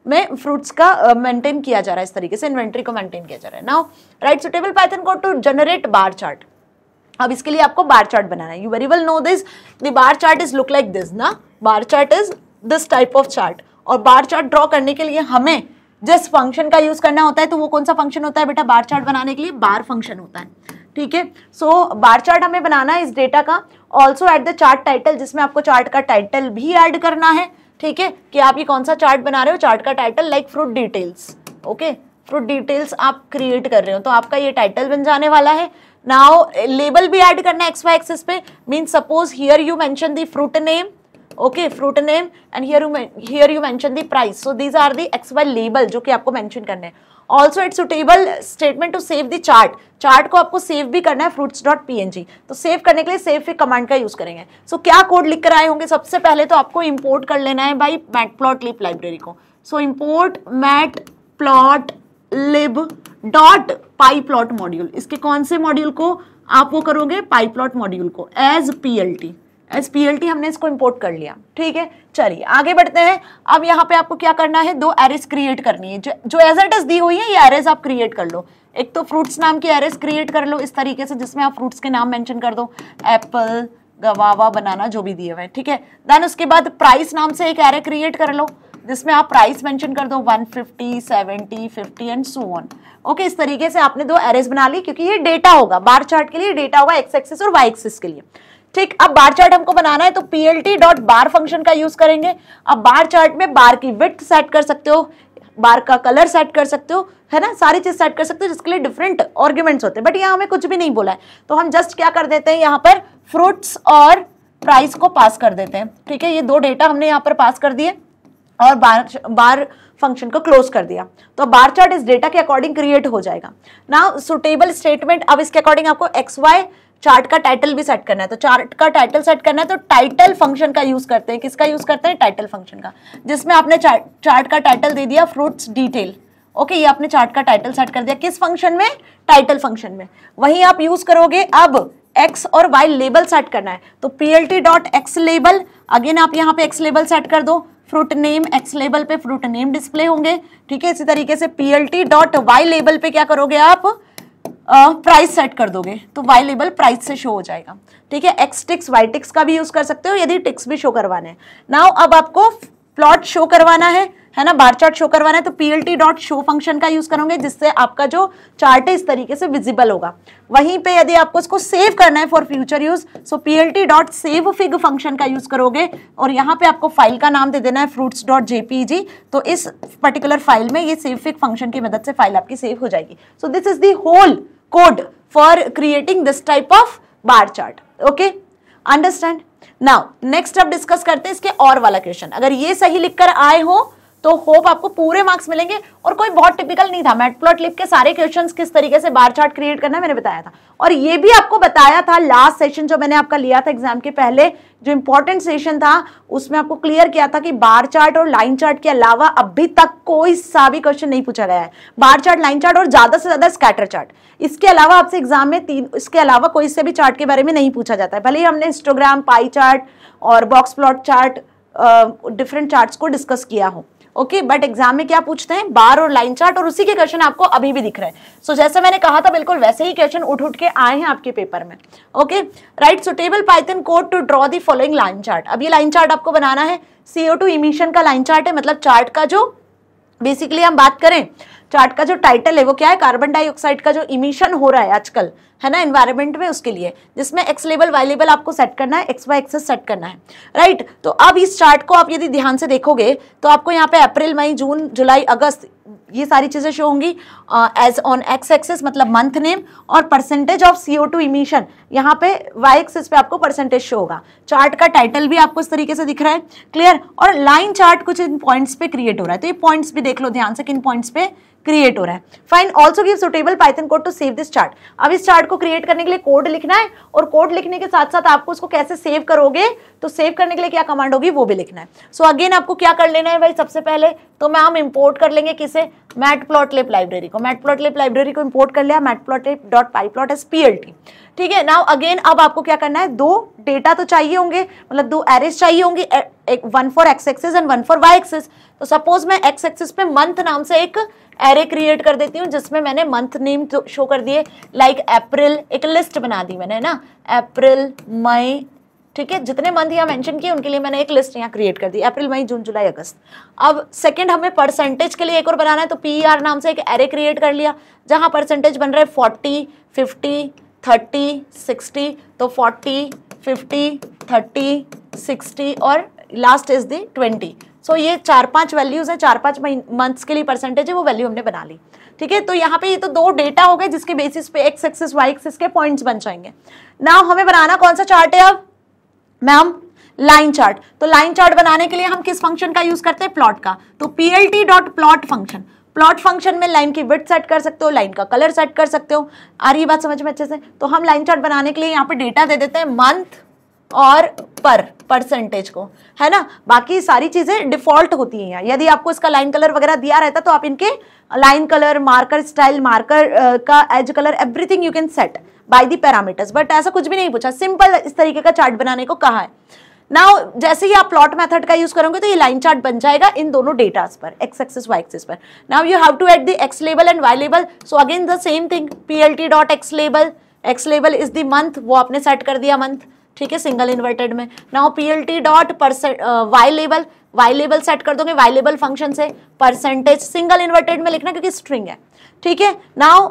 में फ्रूट्स का मेंटेन uh, किया जा रहा है इस तरीके से इन्वेंट्री को मेंटेन किया जा रहा है नाउ राइट सुटेबल पैथन को टू जनरेट बार चार्ट अब इसके लिए आपको बार चार्ट बनाना है you very well know this the bar chart is look like this ना bar chart is this type of chart और बार चार्ट ड्रॉ करने के लिए हमें जिस फंक्शन का यूज करना होता है तो वो कौन सा फंक्शन होता है बेटा बार चार्ट बनाने के लिए बार फंक्शन होता है ठीक है सो बार चार्ट हमें बनाना है इस डेटा का also at the chart title जिसमें आपको चार्ट का टाइटल भी ऐड करना है ठीक है कि आप ये कौन सा चार्ट बना रहे हो चार्ट का title like fruit details okay fruit details आप क्रिएट कर रहे हो तो आपका ये टाइटल बन जाने वाला है नाउ लेबल भी ऐड करना है एक्स वाई एक्सिस पे mean suppose here you mention the fruit name okay fruit name and here you here you mention the price so these are the xy label जो कि आपको mention करने हैं also it's suitable statement to save the chart chart को आपको save भी करना है fruits dot P N G तो सेव करने के लिए सेव फिर कमांड का यूज़ करेंगे सो so, क्या कोड लिख कर आए होंगे सबसे पहले तो आपको इम्पोर्ट कर लेना है by matplotlib library को so import matplotlib dot pyplot module इसके कौन से मॉड्यूल को आप वो करोगे पाई प्लॉट मॉड्यूल को as P L T as P L T हमने इसको इम्पोर्ट कर लिया ठीक है चलिए आगे बढ़ते हैं अब यहाँ पे आपको क्या करना है दो एरेस क्रिएट करनी है जो एज एट दी हुई है ये एरेज आप क्रिएट कर लो एक तो फ्रूट्स नाम की एरेस क्रिएट कर लो इस तरीके से जिसमें आप फ्रूट्स के नाम मेंशन कर दो एप्पल गवावा बनाना जो भी दिए हुए ठीक है देन उसके बाद प्राइस नाम से एक एरे क्रिएट कर लो जिसमें आप प्राइस मेंशन कर दो 150, 70, 50 एंड सो ऑन ओके इस तरीके से आपने दो एरेज बना ली क्योंकि ये डेटा होगा बार चार्ट के लिए डेटा होगा एक्स एक्सिस और वाई एक्सिस के लिए ठीक अब बार चार्ट हमको बनाना है तो पीएलटी डॉट बार फंक्शन का यूज करेंगे अब बार चार्ट में बार की विथ सेट कर सकते हो बार का कलर सेट कर सकते हो है ना सारी चीज सेट कर सकते हो जिसके लिए डिफरेंट आर्ग्यूमेंट्स होते हैं बट यहाँ हमें कुछ भी नहीं बोला है तो हम जस्ट क्या कर देते हैं यहाँ पर फ्रूट्स और प्राइस को पास कर देते हैं ठीक है ये दो डेटा हमने यहाँ पर पास कर दिए और बार बार फंक्शन को क्लोज कर दिया तो बार चार्ट इस डेटा के अकॉर्डिंग क्रिएट हो जाएगा ना सुटेबल स्टेटमेंट अब इसके अकॉर्डिंग आपको एक्स वाई चार्ट का टाइटल भी सेट करना है तो चार्ट का टाइटल सेट करना है तो टाइटल फंक्शन का यूज करते हैं किसका यूज करते हैं टाइटल फंक्शन का जिसमें आपने चार्ट का टाइटल दे दिया फ्रूट्स डिटेल ओके okay, ये आपने चार्ट का टाइटल सेट कर दिया किस फंक्शन में टाइटल फंक्शन में वहीं आप यूज करोगे अब एक्स और वाई लेबल सेट करना है तो PLT dot X label again आप यहाँ पे एक्स लेबल सेट कर दो फ्रूट नेम एक्स लेबल पे फ्रूट नेम डिस्प्ले होंगे ठीक है इसी तरीके से टी डॉट वाई लेबल पे क्या करोगे आप प्राइस uh, सेट कर दोगे तो वाई लेबल प्राइस से शो हो जाएगा ठीक है एक्स टिक्स वाई टिक्स का भी यूज कर सकते हो यदि टिक्स भी शो करवाना है नाउ अब आपको प्लॉट शो करवाना है है ना बार चार्ट शो करवाना है तो पीएलटी डॉट शो फंक्शन का यूज करोगे जिससे आपका जो चार्ट है इस तरीके से विजिबल होगा वहीं पे यदि आपको इसको सेव करना है for future use so PLT dot save fig function का यूज करोगे और यहाँ पे आपको फाइल का नाम दे देना है फ्रूट्स डॉट जेपीजी तो इस पर्टिकुलर फाइल में ये सेव फिग फंक्शन की मदद से फाइल आपकी सेव हो जाएगी so this is the whole code for creating this type of bar chart. Okay, understand? Now next अब डिस्कस करते हैं इसके और वाला क्वेश्चन अगर ये सही लिखकर aaye ho तो होप आपको पूरे मार्क्स मिलेंगे और कोई बहुत टिपिकल नहीं था मेटप्लॉट लिप के सारे क्वेश्चंस किस तरीके से बार चार्ट क्रिएट करना है मैंने बताया था और ये भी आपको बताया था लास्ट सेशन जो मैंने आपका लिया था एग्जाम के पहले जो इंपॉर्टेंट सेशन था उसमें आपको क्लियर किया था कि बार चार्ट और लाइन चार्ट के अलावा अभी तक कोई सा भी क्वेश्चन नहीं पूछा गया है बार चार्ट लाइन चार्ट और ज्यादा से ज्यादा स्कैटर चार्ट इसके अलावा आपसे एग्जाम में तीन इसके अलावा कोई से भी चार्ट के बारे में नहीं पूछा जाता है भले ही हमने इंस्टोग्राम पाई चार्ट और box plot chart different charts को डिस्कस किया हो ओके बट एग्जाम में क्या पूछते हैं बार और लाइन चार्ट और उसी के क्वेश्चन आपको अभी भी दिख रहे हैं सो so, जैसे मैंने कहा था बिल्कुल वैसे ही क्वेश्चन उठ उठ के आए हैं आपके पेपर में okay right so table Python code to draw the following line chart अब ये लाइन चार्ट आपको बनाना है सीओ टू इमिशन का लाइन चार्ट है मतलब चार्ट का जो बेसिकली हम बात करें चार्ट का जो टाइटल है वो क्या है कार्बन डाइऑक्साइड का जो इमिशन हो रहा है आजकल है ना एनवायरमेंट में उसके लिए जिसमें एक्स लेवल वाई लेवल आपको सेट करना है एक्स वाई एक्सेस सेट करना है राइट तो अब इस चार्ट को आप यदि ध्यान से देखोगे तो आपको यहाँ पे अप्रैल मई जून जुलाई अगस्त ये सारी चीज़ें शो होंगी एज ऑन एक्स एक्सेस मतलब मंथ नेम और percentage of CO two emission यहाँ पे वाई एक्सेस पे आपको परसेंटेज शो होगा चार्ट का टाइटल भी आपको इस तरीके से दिख रहा है क्लियर और लाइन चार्ट कुछ इन पॉइंट्स पे क्रिएट हो रहा है तो ये पॉइंट्स भी देख लो ध्यान से किन पॉइंट्स पे क्रिएट हो रहा है fine also give suitable python code to save this chart अब इस चार्ट को क्रिएट करने के लिए कोड लिखना है और कोड लिखने के साथ साथ आपको उसको कैसे सेव करोगे तो सेव करने के लिए क्या कमांड होगी वो भी लिखना है सो so अगेन आपको क्या कर लेना है भाई सबसे पहले तो मैं हम इम्पोर्ट कर लेंगे किसे मैट प्लॉटलेप लाइब्रेरी को मैट प्लॉटलेप लाइब्रेरी को इम्पोर्ट कर लिया matplotlib dot pyplot as P L T ठीक है नाउ अगेन अब आपको क्या करना है दो डेटा तो चाहिए होंगे मतलब दो एरेज चाहिए होंगे एक one for X axes and one for Y axes तो सपोज मैं एक्स एक्सेस पे मंथ नाम से एक एरे क्रिएट कर देती हूँ जिसमें मैंने मंथ नेम शो कर दिए लाइक अप्रैल एक लिस्ट बना दी मैंने ना अप्रैल मई ठीक है जितने मंथ यहाँ मेंशन किए उनके लिए मैंने एक लिस्ट यहाँ क्रिएट कर दी अप्रैल मई जून जुलाई अगस्त अब सेकंड हमें परसेंटेज के लिए एक और बनाना है तो आर e नाम से एक एरे क्रिएट कर लिया जहाँ परसेंटेज बन रहा है फोर्टी फिफ्टी थर्टी सिक्सटी तो फोर्टी फिफ्टी थर्टी सिक्सटी और last is the twenty so ये चार पांच वैल्यूज़ है चार पांच मंथ्स के लिए परसेंटेज है वो वैल्यू हमने बना ली ठीक है तो यहाँ पे ये तो दो डेटा हो गए जिसके बेसिस पे एक्स एक्सिस वाई एक्सिस के पॉइंट्स बन जाएंगे ना हमें बनाना कौन सा चार्ट है अब मैम लाइन चार्ट तो लाइन चार्ट बनाने के लिए हम किस फंक्शन का यूज करते हैं प्लॉट का तो P L T dot plot function plot function में लाइन की विथ सेट कर सकते हो लाइन का कलर सेट कर सकते हो आ रही बात समझ में अच्छे से तो हम लाइन चार्ट बनाने के लिए यहाँ पे डेटा दे देते हैं मंथ और पर परसेंटेज को है ना बाकी सारी चीज़ें डिफॉल्ट होती हैं यदि आपको इसका लाइन कलर वगैरह दिया रहता तो आप इनके line colour marker style marker का edge colour everything you can set by the parameters but ऐसा कुछ भी नहीं पूछा सिंपल इस तरीके का चार्ट बनाने को कहा है नाउ जैसे ही आप प्लॉट मेथड का यूज करोगे तो ये लाइन चार्ट बन जाएगा इन दोनों डेटास पर एक्स एक्सिस वाई एक्सिस पर now you have to at the X level and Y level so again the same thing P L T dot X level X level is the month वो आपने सेट कर दिया month ठीक है single inverted में now P L T dot percent Y level Y level set कर दोगे वाई लेवल फंक्शन से परसेंटेज सिंगल इन्वर्टेड में लिखना क्योंकि स्ट्रिंग है ठीक है नाउ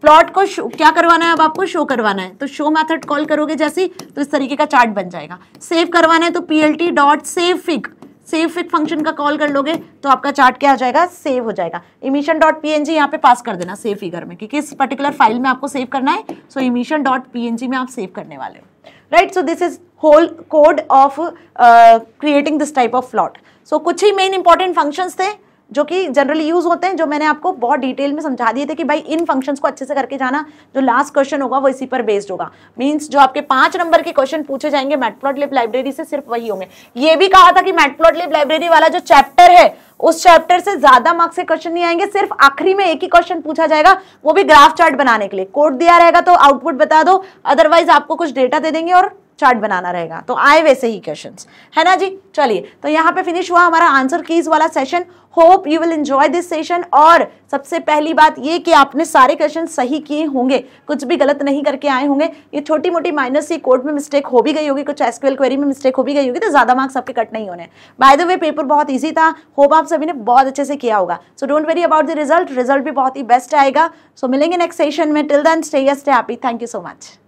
प्लॉट को क्या करवाना है अब आपको शो करवाना है तो शो मेथड कॉल करोगे जैसे तो इस तरीके का चार्ट बन जाएगा सेव करवाना है तो P L T dot save fig save fig function का कॉल कर लोगे तो आपका चार्ट क्या हो जाएगा सेव हो जाएगा emission dot P N G यहाँ पे पास कर देना सेव फिगर में क्योंकि इस पर्टिकुलर फाइल में आपको सेव करना है so emission dot P N G में आप सेव करने वाले हो right so this is whole code of creating this type of plot so कुछ ही मेन इंपॉर्टेंट फंक्शंस थे जो कि जनरली यूज होते हैं जो मैंने आपको बहुत डिटेल में समझा दिए थे कि भाई इन फंक्शंस को अच्छे से करके जाना जो लास्ट क्वेश्चन होगा वो इसी पर बेस्ड होगा मींस जो आपके पांच नंबर के क्वेश्चन पूछे जाएंगे मैटप्लॉटलिब लाइब्रेरी से सिर्फ वही होंगे ये भी कहा था कि मैटप्लॉटलिब लाइब्रेरी वाला जो चैप्टर है उस चैप्टर से ज्यादा मार्क्स से क्वेश्चन नहीं आएंगे सिर्फ आखिरी में एक ही क्वेश्चन पूछा जाएगा वो भी ग्राफ चार्ट बनाने के लिए कोड दिया रहेगा तो आउटपुट बता दो अदरवाइज आपको कुछ डेटा दे देंगे और चार्ट बनाना रहेगा तो आए वैसे ही क्वेश्चन है ना जी चलिए तो यहाँ पे फिनिश हुआ हमारा आंसर कीज वाला session hope you will enjoy this session और सबसे पहली बात ये कि आपने सारे क्वेश्चन सही किए होंगे कुछ भी गलत नहीं करके आए होंगे ये छोटी मोटी माइनस ये कोर्ट में मिस्टेक हो भी गई होगी कुछ एसक्यूएल क्वेरी में मिस्टेक हो भी गई होगी तो ज़्यादा मार्क्स आपके कट नहीं होने बाय द वे पेपर बहुत ईजी था होप आप सभी ने बहुत अच्छे से किया होगा so don't worry about the result result भी बहुत ही बेस्ट आएगा सो so, मिलेंगे नेक्स्ट सेशन में till then stay stay happy thank you so much